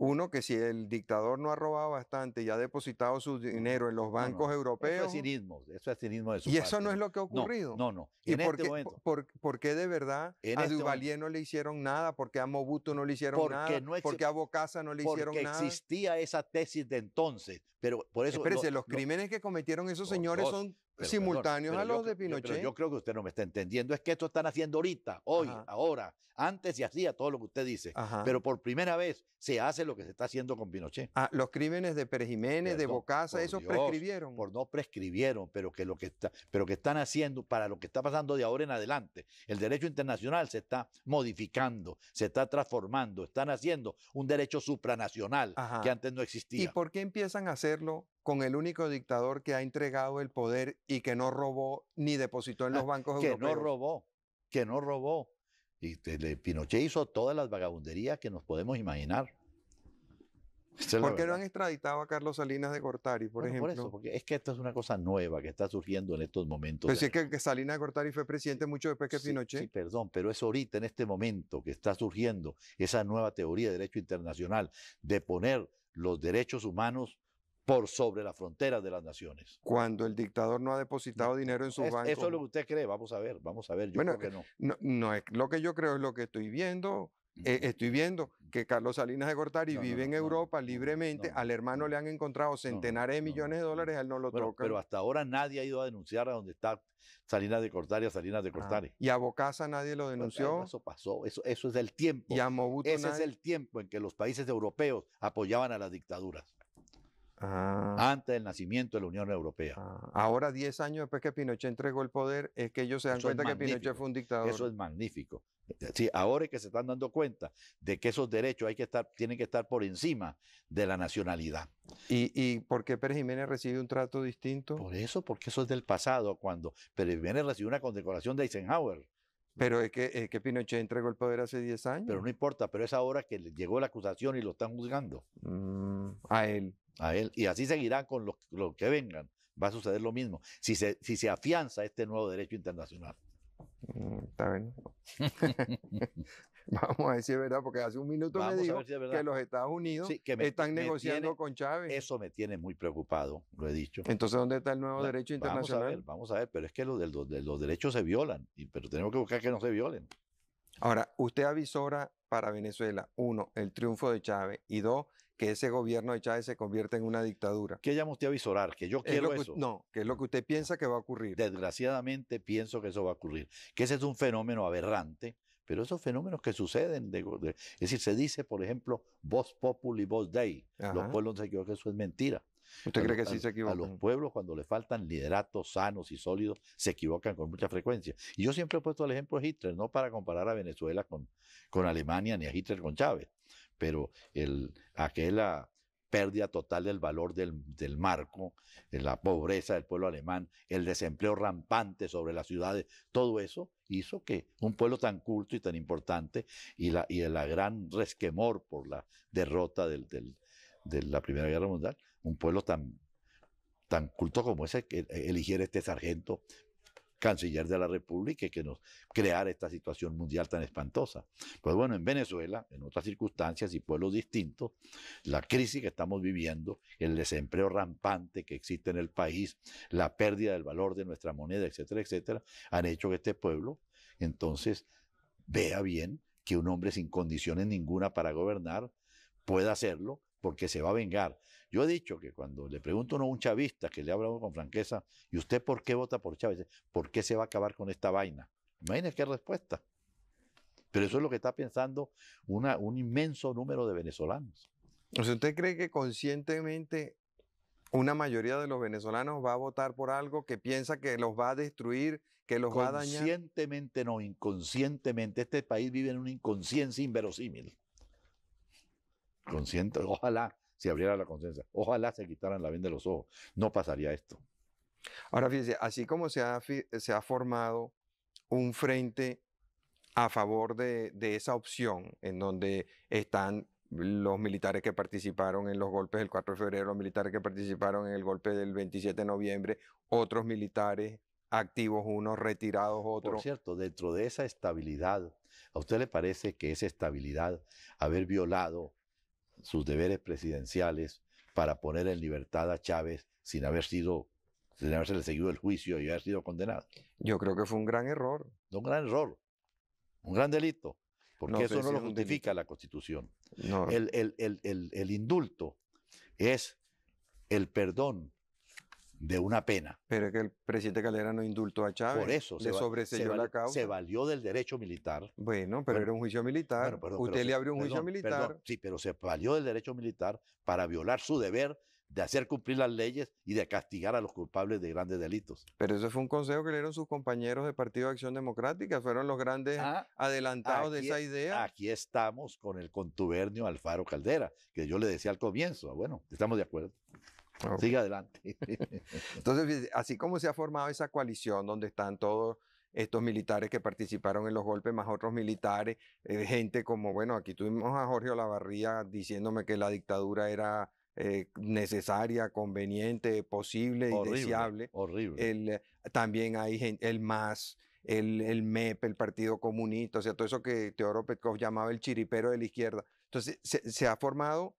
uno, que si el dictador no ha robado bastante y ha depositado su dinero en los bancos europeos. Eso es cinismo, eso es cinismo de su Y eso no es lo que ha ocurrido. No, no. ¿Y por, este qué, por, qué de verdad a este Duvalier no le hicieron nada? ¿Por qué a Mobutu no le hicieron nada? No ¿Por qué a Bocasa no le hicieron nada? Porque existía esa tesis de entonces. Pero por eso. Espérese, los crímenes que cometieron esos señores son simultáneos a los de Pinochet. Yo, creo que usted no me está entendiendo. Es que esto están haciendo ahorita, hoy, ahora, antes y hacía todo lo que usted dice. Pero por primera vez se hace lo que se está haciendo con Pinochet. Ah, los crímenes de Pérez Jiménez, de Bocasa, esos prescribieron. Por no prescribieron, pero que lo que está, pero que están haciendo para lo que está pasando de ahora en adelante. El derecho internacional se está modificando, se está transformando, están haciendo un derecho supranacional que antes no existía. ¿Y por qué empiezan a hacerlo con el único dictador que ha entregado el poder y que no robó ni depositó en los ah, bancos europeos. Que no robó, que no robó. Y Pinochet hizo todas las vagabunderías que nos podemos imaginar. ¿Por qué no han extraditado a Carlos Salinas de Gortari, por ejemplo? Por eso, porque es que esto es una cosa nueva que está surgiendo en estos momentos. Pero si es que, Salinas de Gortari fue presidente mucho después que Pinochet. Sí, perdón, pero es ahorita, en este momento, que está surgiendo esa nueva teoría de derecho internacional de poner los derechos humanos por sobre las fronteras de las naciones. Cuando el dictador no ha depositado mm, dinero en sus bancos. Eso es lo que usted cree, vamos a ver, vamos a ver, yo bueno, creo que no. no. es lo que yo creo, es lo que estoy viendo. Eh, estoy viendo que Carlos Salinas de Gortari vive en Europa libremente, al hermano le han encontrado centenares de millones de dólares, a él no lo toca. Pero hasta ahora nadie ha ido a denunciar a donde está Salinas de Cortari, a Salinas de Cortari. Ah, y a Bocasa nadie lo denunció. Eso pasó, eso, es el tiempo. Y Ese es el tiempo en que los países europeos apoyaban a las dictaduras. Ah. antes del nacimiento de la Unión Europea. Ah, ahora, 10 años después que Pinochet entregó el poder, es que ellos se dan cuenta que Pinochet fue un dictador. Eso es magnífico. Sí, ahora es que se están dando cuenta de que esos derechos hay que estar, tienen que estar por encima de la nacionalidad. ¿Y, por qué Pérez Jiménez recibe un trato distinto? Por eso, porque eso es del pasado, cuando Pérez Jiménez recibió una condecoración de Eisenhower. Pero es que, que Pinochet entregó el poder hace 10 años. Pero no importa, pero es ahora que llegó la acusación y lo están juzgando. Mm, a él a él. Y así seguirá con los, que vengan. Va a suceder lo mismo si se, si se afianza este nuevo derecho internacional. Mm, está bien. Vamos a decir si verdad, porque hace un minuto me que los Estados Unidos están negociando con Chávez. Eso me tiene muy preocupado, lo he dicho. Entonces, ¿dónde está el nuevo derecho internacional? Vamos a ver, pero es que los, los derechos se violan, y, pero tenemos que buscar que no se violen. Ahora, usted avisora para Venezuela, uno, el triunfo de Chávez, y dos, que ese gobierno de Chávez se convierta en una dictadura. ¿Qué llama usted a visorar? Que yo quiero eso. No, que es lo que usted piensa que va a ocurrir. Desgraciadamente pienso que eso va a ocurrir. Que ese es un fenómeno aberrante, pero esos fenómenos que suceden, es decir, se dice, por ejemplo, voz populi, voz dei. Los pueblos se equivocan, eso es mentira. ¿Usted cree que sí se equivocan? A los pueblos, cuando le faltan lideratos sanos y sólidos, se equivocan con mucha frecuencia. Y yo siempre he puesto el ejemplo de Hitler, no para comparar a Venezuela con, con Alemania ni a Hitler con Chávez, pero el, aquella pérdida total del valor del, del, marco, la pobreza del pueblo alemán, el desempleo rampante sobre las ciudades, todo eso hizo que un pueblo tan culto y tan importante y la, y la gran resquemor por la derrota de la Primera Guerra Mundial, un pueblo tan, tan culto como ese, que eh, eligiera este sargento canciller de la República y que nos creara esta situación mundial tan espantosa. Pues bueno, en Venezuela, en otras circunstancias y pueblos distintos, la crisis que estamos viviendo, el desempleo rampante que existe en el país, la pérdida del valor de nuestra moneda, etcétera, etcétera, han hecho que este pueblo, entonces, vea bien que un hombre sin condiciones ninguna para gobernar pueda hacerlo porque se va a vengar. Yo he dicho que cuando le pregunto a un chavista que le habla con franqueza, ¿y usted por qué vota por Chávez? ¿Por qué se va a acabar con esta vaina? Imagínese qué respuesta. Pero eso es lo que está pensando un inmenso número de venezolanos. ¿Usted cree que conscientemente una mayoría de los venezolanos va a votar por algo que piensa que los va a destruir, que los va a dañar? Conscientemente no, inconscientemente. Este país vive en una inconsciencia inverosímil. Consciente, ojalá si abriera la conciencia. Ojalá se quitaran la venda de los ojos. No pasaría esto. Ahora fíjese, así como se ha, se ha formado un frente a favor de, de esa opción, en donde están los militares que participaron en los golpes del 4 de febrero, los militares que participaron en el golpe del 27 de noviembre, otros militares activos unos, retirados otros. Por cierto, dentro de esa estabilidad, ¿a usted le parece que esa estabilidad, haber violado sus deberes presidenciales para poner en libertad a Chávez sin haber sido sin haberse seguido el juicio y haber sido condenado. Yo creo que fue un gran error. Un gran error, un gran delito, porque eso no lo justifica la Constitución. No. El, el, indulto es el perdón de una pena. Pero es que el presidente Caldera no indultó a Chávez. Por eso. se la causa. Se valió del derecho militar. Bueno, pero era un juicio militar. Usted le abrió un juicio militar. sí, pero se valió del derecho militar para violar su deber de hacer cumplir las leyes y de castigar a los culpables de grandes delitos. Pero eso fue un consejo que le dieron sus compañeros de Partido de Acción Democrática, fueron los grandes ah, adelantados de esa idea. Aquí estamos con el contubernio Alfaro Caldera, que yo le decía al comienzo, bueno, estamos de acuerdo. Ah, Sigue adelante. Entonces, así como se ha formado esa coalición donde están todos estos militares que participaron en los golpes, más otros militares, eh, gente como, bueno, aquí tuvimos a Jorge Olavarría diciéndome que la dictadura era eh, necesaria, conveniente, posible deseable. Horrible. El, también hay el MAS, el, MEP, el Partido Comunista, o sea, todo eso que Teodoro Petkov llamaba el chiripero de la izquierda. Entonces, se ha formado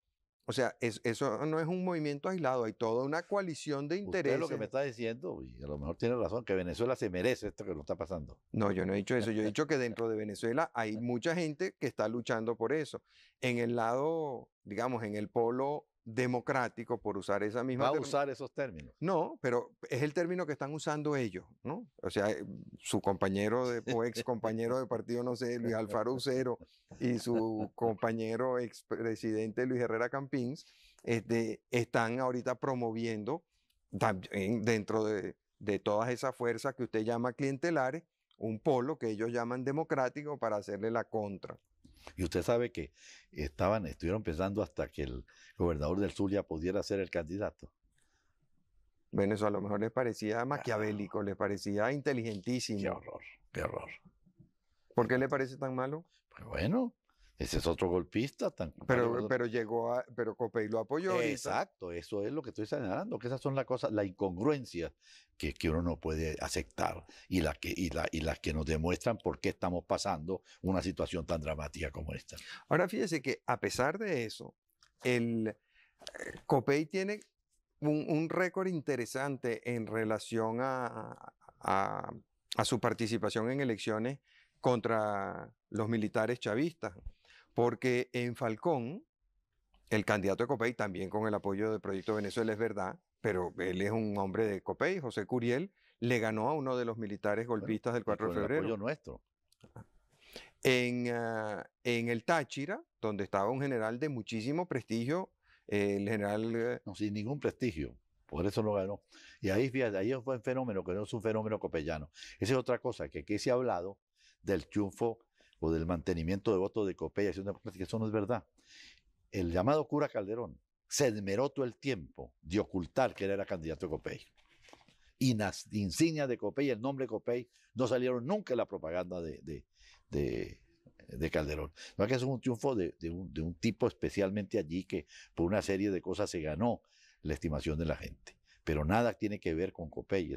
o sea, eso no es un movimiento aislado, hay toda una coalición de intereses. lo que me está diciendo, y a lo mejor tiene razón, que Venezuela se merece esto que nos está pasando. No, yo no he dicho eso, yo he dicho que dentro de Venezuela hay mucha gente que está luchando por eso. En el lado, digamos, en el polo democrático, por usar esa misma... ¿Va a usar esos términos? No, pero es el término que están usando ellos, ¿no? O sea, eh, su compañero de, o ex compañero de partido, no sé, Luis Alfaro Ucero, y su compañero ex presidente Luis Herrera Campins, este, están ahorita promoviendo dentro de, de todas esas fuerzas que usted llama clientelares, un polo que ellos llaman democrático para hacerle la contra. Y usted sabe que estaban, estuvieron pensando hasta que el gobernador del Zulia pudiera ser el candidato. Bueno, eso a lo mejor les parecía ah. maquiavélico, les parecía inteligentísimo. Qué horror, qué horror. ¿Por qué le parece tan malo? Pues bueno, ese es otro golpista. Tan pero, pero llegó a, pero Copey lo apoyó. Exacto, eso es lo que estoy señalando, que esas son las cosas, la incongruencia que, uno no puede aceptar y, que, las que nos demuestran por qué estamos pasando una situación tan dramática como esta. Ahora fíjese que a pesar de eso, el eh, Copey tiene un, récord interesante en relación a su participación en elecciones contra los militares chavistas. Porque en Falcón, el candidato de Copey, también con el apoyo del Proyecto Venezuela, es verdad, pero él es un hombre de Copey, José Curiel, le ganó a uno de los militares golpistas del 4 de febrero. El apoyo nuestro. Ah, en, el Táchira, donde estaba un general de muchísimo prestigio, el general... Eh, no, sin ningún prestigio, por eso lo ganó. Y ahí, ahí fue un fenómeno que no es un fenómeno copellano. Esa es otra cosa, que aquí se ha hablado del triunfo o del mantenimiento de votos de Copey, y Democrática, eso no es verdad. El llamado cura Calderón se esmeró todo el tiempo de ocultar que él era candidato de Copey. Y las insignias de y el nombre de no salieron nunca en la propaganda de, Calderón. No es que un triunfo de un tipo especialmente allí que por una serie de cosas se ganó la estimación de la gente pero nada tiene que ver con Copey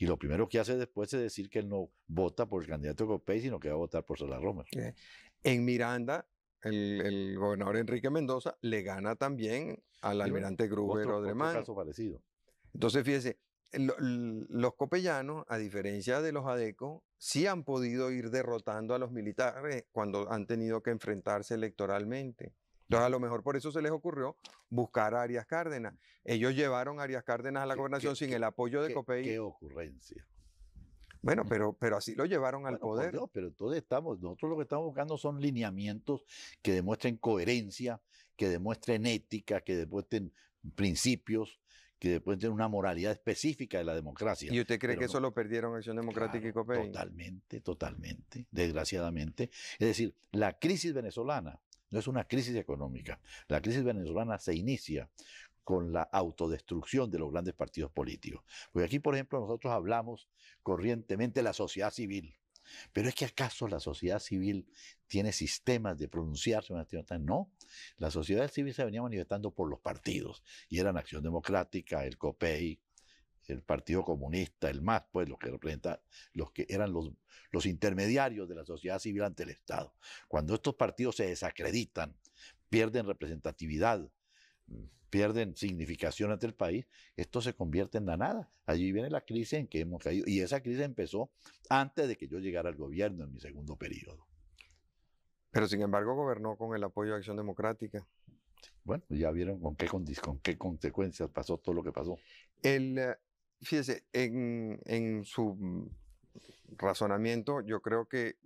Y lo primero que hace después es decir que él no vota por el candidato Copey, sino que va a votar por Solar Roma eh, En Miranda, el, gobernador Enrique Mendoza le gana también al almirante Gruber otro, Otro caso parecido. Entonces, fíjese, los copellanos, a diferencia de los adecos, sí han podido ir derrotando a los militares cuando han tenido que enfrentarse electoralmente. Entonces, a lo mejor por eso se les ocurrió buscar a Arias Cárdenas. Ellos llevaron a Arias Cárdenas a la gobernación sin el apoyo de qué, Qué ocurrencia. Bueno, pero, pero así lo llevaron al poder. No, pero todos estamos, nosotros lo que estamos buscando son lineamientos que demuestren coherencia, que demuestren ética, que demuestren principios, que demuestren una moralidad específica de la democracia. ¿Y usted cree que eso lo perdieron Acción Democrática y COPEI? Totalmente, totalmente, desgraciadamente. Es decir, la crisis venezolana no es una crisis económica. La crisis venezolana se inicia con la autodestrucción de los grandes partidos políticos. Porque aquí, por ejemplo, nosotros hablamos corrientemente de la sociedad civil. Pero es que acaso la sociedad civil tiene sistemas de pronunciarse? No, la sociedad civil se venía manifestando por los partidos y eran Acción Democrática, el COPEI, el Partido Comunista, el MAS, pues los que representa, los que eran los, los intermediarios de la sociedad civil ante el Estado. Cuando estos partidos se desacreditan, pierden representatividad, pierden significación ante el país, esto se convierte en la nada. Allí viene la crisis en que hemos caído. Y esa crisis empezó antes de que yo llegara al gobierno en mi segundo periodo. Pero sin embargo gobernó con el apoyo de Acción Democrática. Bueno, ya vieron con qué, con qué consecuencias pasó todo lo que pasó. El, eh, fíjese, en, su mm, razonamiento, yo creo que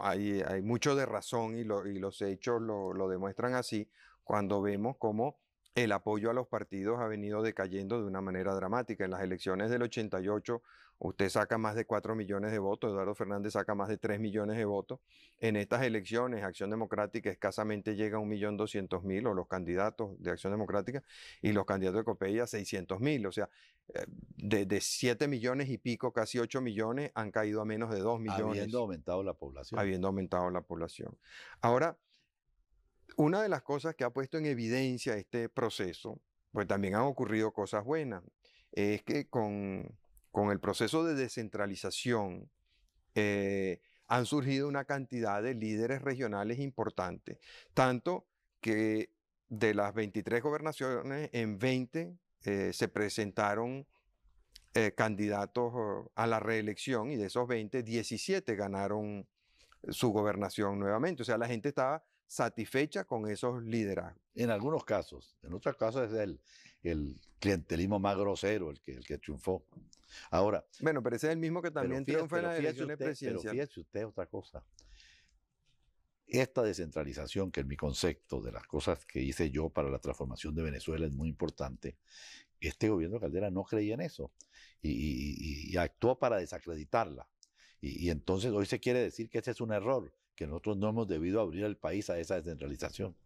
hay, mucho de razón y, y los hechos lo, lo, demuestran así cuando vemos cómo el apoyo a los partidos ha venido decayendo de una manera dramática. En las elecciones del 88, usted saca más de 4 millones de votos, Eduardo Fernández saca más de 3 millones de votos. En estas elecciones, Acción Democrática escasamente llega a 1.200.000, o los candidatos de Acción Democrática, y los candidatos de Copeya 600.000. O sea, eh, de, de, 7 millones y pico, casi 8 millones, han caído a menos de 2 millones. Habiendo aumentado la población. Habiendo aumentado la población. Ahora una de las cosas que ha puesto en evidencia este proceso, pues también han ocurrido cosas buenas, es que con, el proceso de descentralización eh, han surgido una cantidad de líderes regionales importantes, tanto que de las 23 gobernaciones, en 20 eh, se presentaron eh, candidatos oh, a la reelección y de esos 20, 17 ganaron su gobernación nuevamente. O sea, la gente estaba satisfecha con esos líderes. En algunos casos, en otros casos es el, clientelismo más grosero el que, el que triunfó. Ahora. Bueno, pero ese es el mismo que también triunfó en las elecciones presidenciales. Pero fíjese usted otra cosa. Esta descentralización, que es mi concepto de las cosas que hice yo para la transformación de Venezuela es muy importante, este gobierno Caldera no creía en eso y, actuó para desacreditarla. y, entonces hoy se quiere decir que ese es un error nosotros no hemos debido abrir el país a esa descentralización.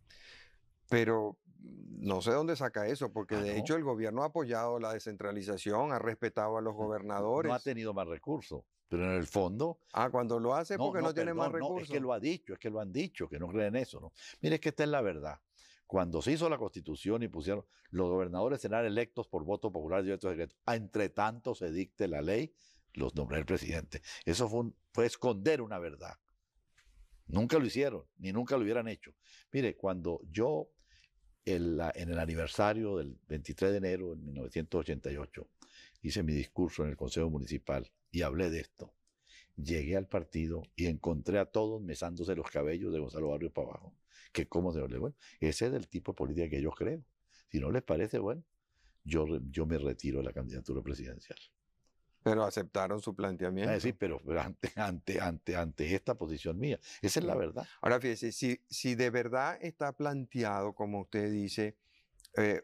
Pero mm, no sé dónde saca eso, porque ah, de hecho el gobierno ha apoyado la descentralización, ha respetado a los gobernadores. No ha tenido más recursos, pero en el fondo... Ah, cuando lo hace porque no, tiene más recursos. es que lo ha dicho, es que lo han dicho, que no creen eso. ¿no? Mire, es que esta es la verdad. Cuando se hizo la constitución y pusieron, los gobernadores serán electos por voto popular directo secreto. Ah, entre tanto se dicte la ley, los nombra el presidente. Eso fue esconder una verdad. Nunca lo hicieron, ni nunca lo hubieran hecho. Mire, cuando yo, en el aniversario del 23 de enero de 1988, hice mi discurso en el Consejo Municipal y hablé de esto, llegué al partido y encontré a todos mesándose los cabellos de Gonzalo Barrio para abajo. Que cómo se le bueno, ese es el tipo de política que yo creo. Si no les parece, bueno, yo, yo me retiro de la candidatura presidencial. Pero aceptaron su planteamiento. sí, pero, ante, ante, ante, esta posición mía. Esa es la verdad. Ahora fíjese, si, si de verdad está planteado, como usted dice, eh,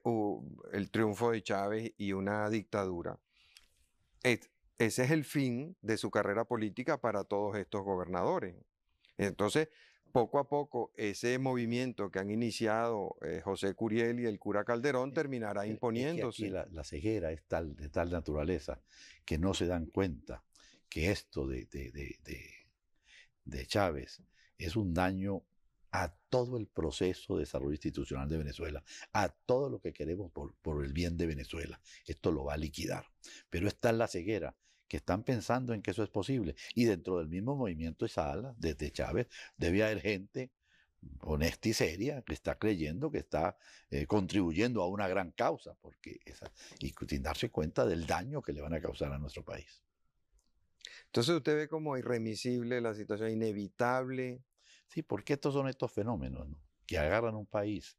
el triunfo de Chávez y una dictadura, ese es el fin de su carrera política para todos estos gobernadores. Entonces, poco a poco ese movimiento que han iniciado eh, José Curiel y el cura Calderón terminará imponiéndose. Sí, la, ceguera es tal, de tal naturaleza que no se dan cuenta que esto de, de, Chávez es un daño a todo el proceso de desarrollo institucional de Venezuela, a todo lo que queremos por, por el bien de Venezuela. Esto lo va a liquidar. Pero está en la ceguera que están pensando en que eso es posible. Y dentro del mismo movimiento Sala, desde Chávez, debe haber gente honesta y seria, que está creyendo, que está eh, contribuyendo a una gran causa, porque y sin darse cuenta del daño que le van a causar a nuestro país. Entonces usted ve como irremisible la situación, inevitable. Sí, porque estos son estos fenómenos ¿no? que agarran un país,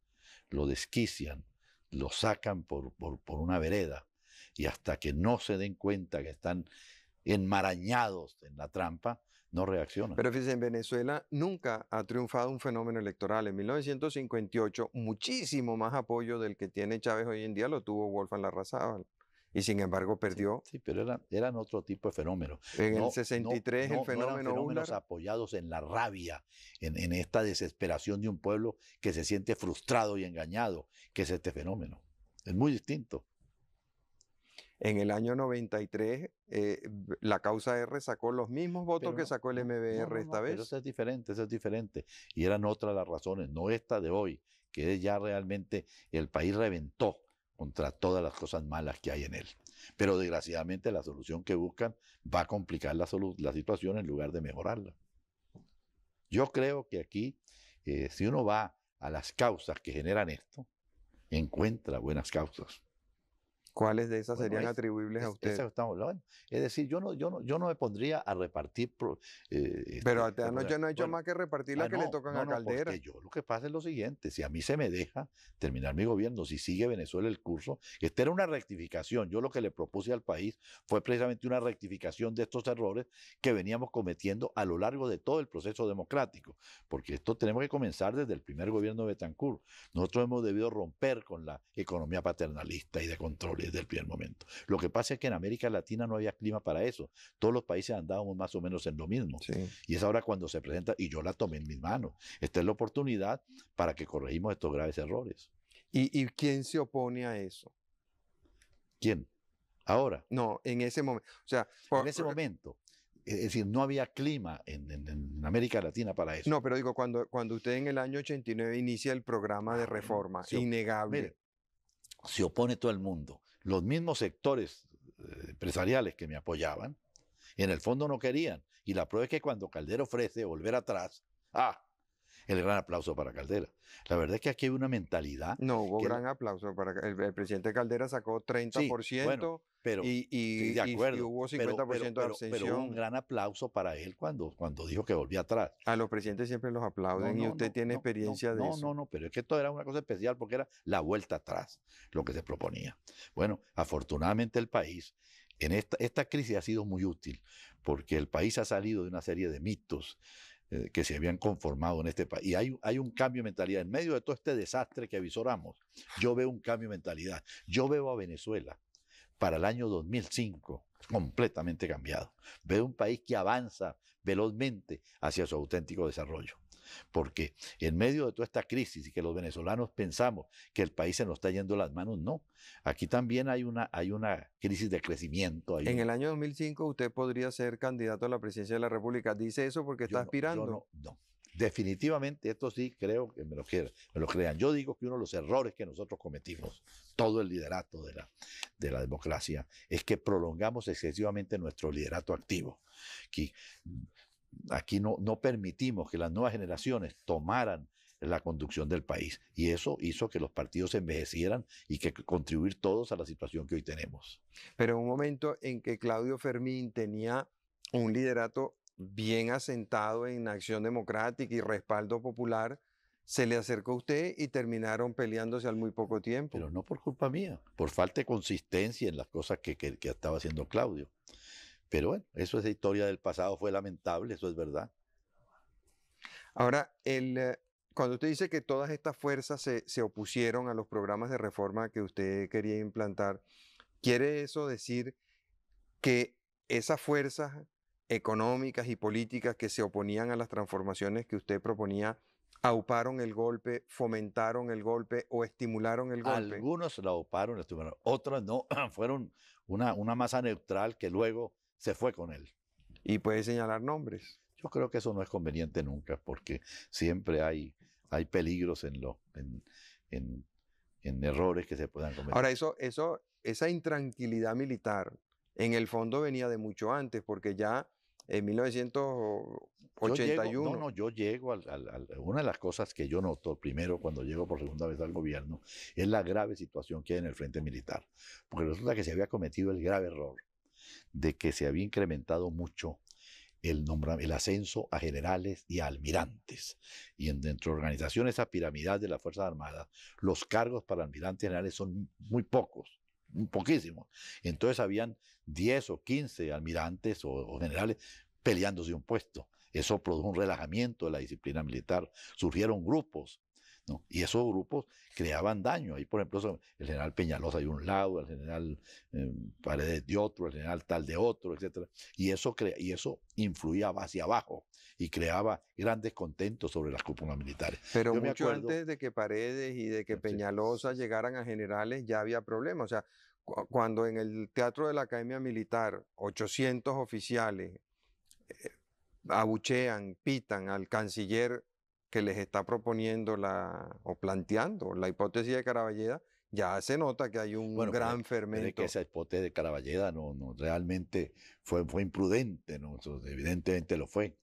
lo desquician, lo sacan por, por una vereda, y hasta que no se den cuenta que están enmarañados en la trampa, no reaccionan. Pero fíjense, en Venezuela nunca ha triunfado un fenómeno electoral. En 1958, muchísimo más apoyo del que tiene Chávez hoy en día lo tuvo Wolfgang Larrazábal. Y sin embargo perdió. Sí, pero eran, otro tipo de fenómenos. En el 63 el fenómeno. No eran apoyados en la rabia, en esta desesperación de un pueblo que se siente frustrado y engañado, que es este fenómeno. Es muy distinto. En el año 93, eh, la causa R sacó los mismos votos que sacó el MBR esta vez. Pero eso es diferente, eso es diferente. Y eran otras las razones, no esta de hoy, que ya realmente el país reventó contra todas las cosas malas que hay en él. Pero desgraciadamente la solución que buscan va a complicar la, situación en lugar de mejorarla. Yo creo que aquí, eh, si uno va a las causas que generan esto, encuentra buenas causas. ¿Cuáles de esas serían atribuibles a usted? Es, decir, yo no, yo, no, yo no me pondría a repartir. Eh, este, Pero no he hecho más que repartir la ah, que le tocan a Caldera. yo lo que pasa es lo siguiente: si a mí se me deja terminar mi gobierno, si sigue Venezuela el curso, esta era una rectificación. Yo lo que le propuse al país fue precisamente una rectificación de estos errores que veníamos cometiendo a lo largo de todo el proceso democrático. Porque esto tenemos que comenzar desde el primer gobierno de Betancourt. Nosotros hemos debido romper con la economía paternalista y de control desde el primer momento. Lo que pasa es que en América Latina no había clima para eso. Todos los países andábamos más o menos en lo mismo. Y es ahora cuando se presenta, y yo la tomé en mis manos. Esta es la oportunidad para que corregimos estos graves errores. ¿Y, quién se opone a eso? ¿Quién? Ahora. No, en ese momento. O sea, en ese momento. Es decir, no había clima en, América Latina para eso. No, pero digo, cuando, cuando usted en el año 89 inicia el programa de ah, reforma, innegable. se opone todo el mundo los mismos sectores eh, empresariales que me apoyaban, en el fondo no querían. Y la prueba es que cuando Caldera ofrece volver atrás, ah, el gran aplauso para Caldera. La verdad es que aquí hay una mentalidad. No hubo gran aplauso para el, presidente Caldera sacó 30% pero, y, de acuerdo, hubo 50% de abstención. Pero, un gran aplauso para él cuando, cuando dijo que volvía atrás. A los presidentes siempre los aplauden y usted tiene experiencia de eso. No, no, no, pero es que esto era una cosa especial porque era la vuelta atrás lo que se proponía. Bueno, afortunadamente el país en esta crisis ha sido muy útil porque el país ha salido de una serie de mitos eh, que se habían conformado en este país. Y hay, hay un cambio de mentalidad. En medio de todo este desastre que avisoramos, yo veo un cambio de mentalidad. Yo veo a Venezuela para el año 2005 completamente cambiado. Veo un país que avanza velozmente hacia su auténtico desarrollo. Porque en medio de toda esta crisis y que los venezolanos pensamos que el país se nos está yendo las manos, no. Aquí también hay una, hay una crisis de crecimiento. en el año 2005 usted podría ser candidato a la presidencia de la República. Dice eso porque está no, aspirando. no, no, Definitivamente, esto sí creo que me lo, lo crean. Yo digo que uno de los errores que nosotros cometimos, todo el liderato de la, de la democracia, es que prolongamos excesivamente nuestro liderato activo. Que aquí no, permitimos que las nuevas generaciones tomaran la conducción del país. Y eso hizo que los partidos se envejecieran y que contribuir todos a la situación que hoy tenemos. Pero en un momento en que Claudio Fermín tenía un liderato bien asentado en acción democrática y respaldo popular, se le acercó a usted y terminaron peleándose al muy poco tiempo. Pero no por culpa mía, por falta de consistencia en las cosas que estaba haciendo Claudio. Pero bueno, eso es historia del pasado, fue lamentable, eso es verdad. Ahora, el, eh, cuando usted dice que todas estas fuerzas se, se, opusieron a los programas de reforma que usted quería implantar, ¿quiere eso decir que esas fuerzas económicas y políticas que se oponían a las transformaciones que usted proponía auparon el golpe, fomentaron el golpe o estimularon el golpe? Algunos la auparon, otros no, fueron una, una masa neutral que luego se fue con él. ¿Y puede señalar nombres? Yo creo que eso no es conveniente nunca, porque siempre hay, hay peligros en, lo, en, en, errores que se puedan cometer. Ahora, eso, eso, esa intranquilidad militar, en el fondo venía de mucho antes, porque ya en 1981. Yo llego, no, no, yo llego a... una de las cosas que yo noto primero cuando llego por segunda vez al gobierno es la grave situación que hay en el frente militar, porque resulta que se había cometido el grave error de que se había incrementado mucho el, el ascenso a generales y a almirantes. Y en, dentro de organizaciones a piramidal de las Fuerzas Armadas, los cargos para almirantes generales son muy pocos poquísimos. Entonces habían 10 o 15 almirantes o, generales peleándose un puesto. Eso produjo un relajamiento de la disciplina militar. Surgieron grupos y esos grupos creaban daño. Ahí, por ejemplo, el general Peñalosa de un lado, el general eh, Paredes de otro, el general Tal de otro, etc. Y eso, y eso influía hacia abajo y creaba grandes contentos sobre las cúpulas militares. Pero mucho antes de que Paredes y de que ah, Peñalosa llegaran a generales ya había problemas. O sea, cuando en el Teatro de la Academia Militar 800 oficiales... Eh, abuchean, pitan al canciller que les está proponiendo la, o planteando la hipótesis de Caraballeda, ya se nota que hay un gran fermento. Pero que esa hipótesis de Caraballeda no, no realmente fue, fue imprudente, ¿no? evidentemente lo fue.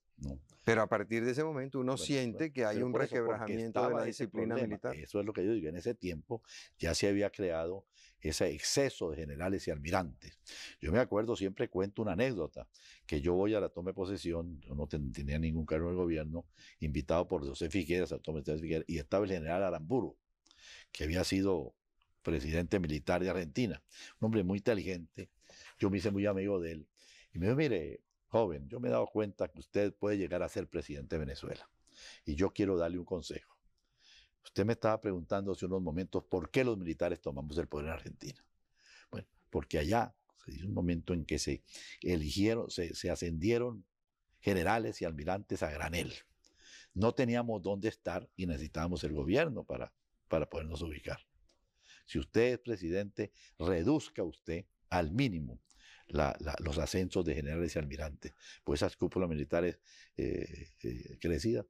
Pero a partir de ese momento uno siente que hay un requebrajamiento de la disciplina militar. Eso es lo que yo digo. En ese tiempo ya se había creado ese exceso de generales y almirantes. Yo me acuerdo, siempre cuento una anécdota, que yo voy a la toma de posesión, yo no tenía ningún cargo en el gobierno, invitado por José Figueras, Figueras, y estaba el general Aramburu, que había sido presidente militar de Argentina, un hombre muy inteligente, yo me hice muy amigo de él, y me dijo, mire, joven, yo me he dado cuenta que usted puede llegar a ser presidente de Venezuela y yo quiero darle un consejo. Usted me estaba preguntando hace unos momentos por qué los militares tomamos el poder en Argentina. Bueno, porque allá se un momento en que se eligieron, se, ascendieron generales y almirantes a granel. No teníamos dónde estar y necesitábamos el gobierno para, para podernos ubicar. Si usted es presidente, reduzca usted al mínimo los ascensos de generales y almirantes. Pues esas cúpulas militares eh, eh, crecidas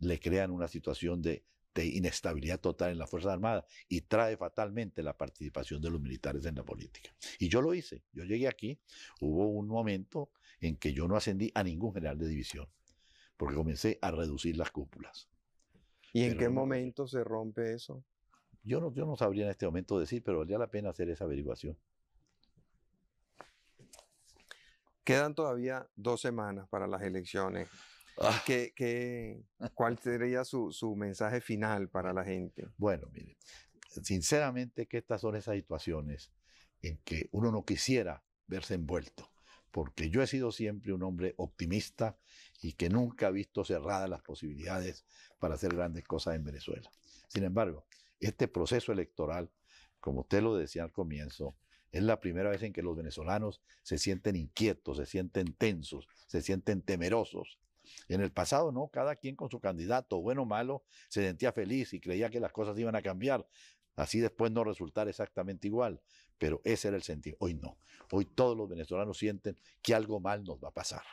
le crean una situación de, inestabilidad total en la Fuerza Armada y trae fatalmente la participación de los militares en la política. Y yo lo hice. Yo llegué aquí, hubo un momento en que yo no ascendí a ningún general de división, porque comencé a reducir las cúpulas. ¿Y en qué momento se rompe eso? Yo no, yo no sabría en este momento decir, pero valía la pena hacer esa averiguación. Quedan todavía dos semanas para las elecciones. Ah. ¿Qué, cuál sería su, su, mensaje final para la gente? Bueno, mire, sinceramente que estas son esas situaciones en que uno no quisiera verse envuelto, porque yo he sido siempre un hombre optimista y que nunca ha visto cerradas las posibilidades para hacer grandes cosas en Venezuela. Sin embargo, este proceso electoral, como usted lo decía al comienzo, es la primera vez en que los venezolanos se sienten inquietos, se sienten tensos, se sienten temerosos. En el pasado no, cada quien con su candidato, bueno o malo, se sentía feliz y creía que las cosas iban a cambiar. Así después no resultar exactamente igual, pero ese era el sentido. Hoy no. Hoy todos los venezolanos sienten que algo mal nos va a pasar.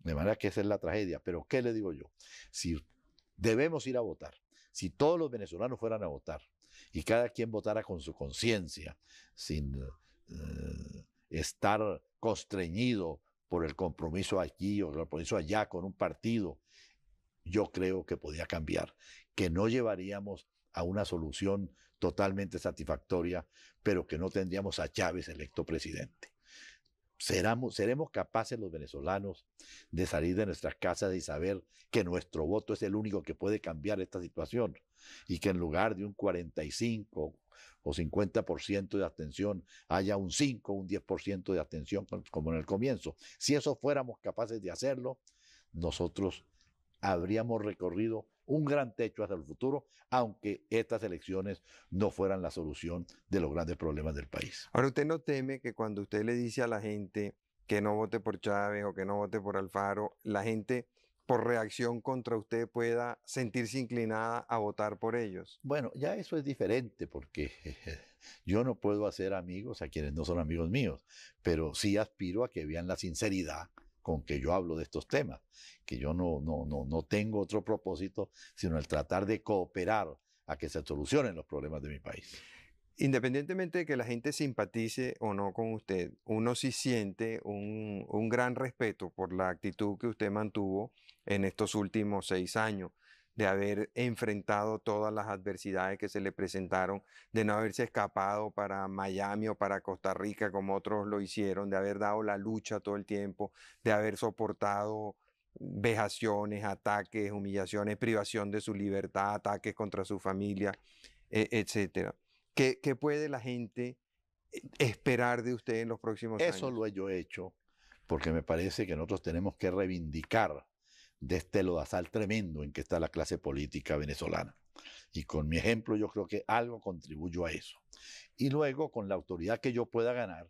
De manera que esa es la tragedia. Pero ¿qué le digo yo? Si debemos ir a votar, si todos los venezolanos fueran a votar, y cada quien votara con su conciencia, sin eh, estar constreñido por el compromiso aquí o el compromiso allá con un partido, yo creo que podía cambiar, que no llevaríamos a una solución totalmente satisfactoria, pero que no tendríamos a Chávez electo presidente. seremos capaces los venezolanos de salir de nuestras casas y saber que nuestro voto es el único que puede cambiar esta situación y que en lugar de un 45 o 50% de atención haya un 5 o un 10% de atención como en el comienzo. Si eso fuéramos capaces de hacerlo, nosotros habríamos recorrido un gran techo hacia el futuro, aunque estas elecciones no fueran la solución de los grandes problemas del país. Ahora, ¿usted no teme que cuando usted le dice a la gente que no vote por Chávez o que no vote por Alfaro, la gente por reacción contra usted pueda sentirse inclinada a votar por ellos. Bueno, ya eso es diferente porque yo no puedo hacer amigos a quienes no son amigos míos, pero sí aspiro a que vean la sinceridad con que yo hablo de estos temas, que yo no, no, no, no tengo otro propósito sino el tratar de cooperar a que se solucionen los problemas de mi país. Independientemente de que la gente simpatice o no con usted, uno sí siente un, un, gran respeto por la actitud que usted mantuvo en estos últimos seis años, de haber enfrentado todas las adversidades que se le presentaron, de no haberse escapado para Miami o para Costa Rica como otros lo hicieron, de haber dado la lucha todo el tiempo, de haber soportado vejaciones, ataques, humillaciones, privación de su libertad, ataques contra su familia, e, etcétera. ¿Qué, puede la gente eh, esperar de usted en los próximos años? Eso lo he yo hecho porque me parece que nosotros tenemos que reivindicar de este lodazal tremendo en que está la clase política venezolana. Y con mi ejemplo yo creo que algo contribuyo a eso. Y luego, con la autoridad que yo pueda ganar,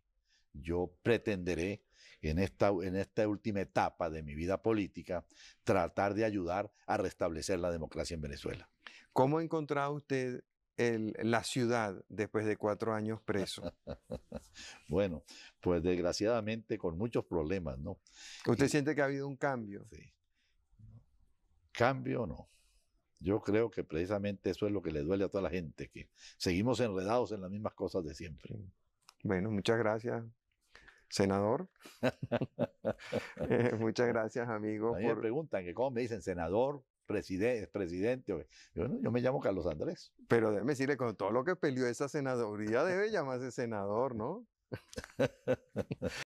yo pretenderé en esta, en esta última etapa de mi vida política tratar de ayudar a restablecer la democracia en Venezuela. ¿Cómo ha encontrado usted la ciudad después de cuatro años preso? bueno, pues desgraciadamente con muchos problemas, ¿no? ¿Usted siente que ha habido un cambio? Sí. Cambio o no. Yo creo que precisamente eso es lo que le duele a toda la gente, que seguimos enredados en las mismas cosas de siempre. Bueno, muchas gracias, senador. Eh, muchas gracias, amigo. me preguntan que cómo me dicen senador, presidente, presidente. yo me llamo Carlos Andrés. Pero déjeme decirle, con todo lo que peleó esa senadoría, debe llamarse senador, ¿no?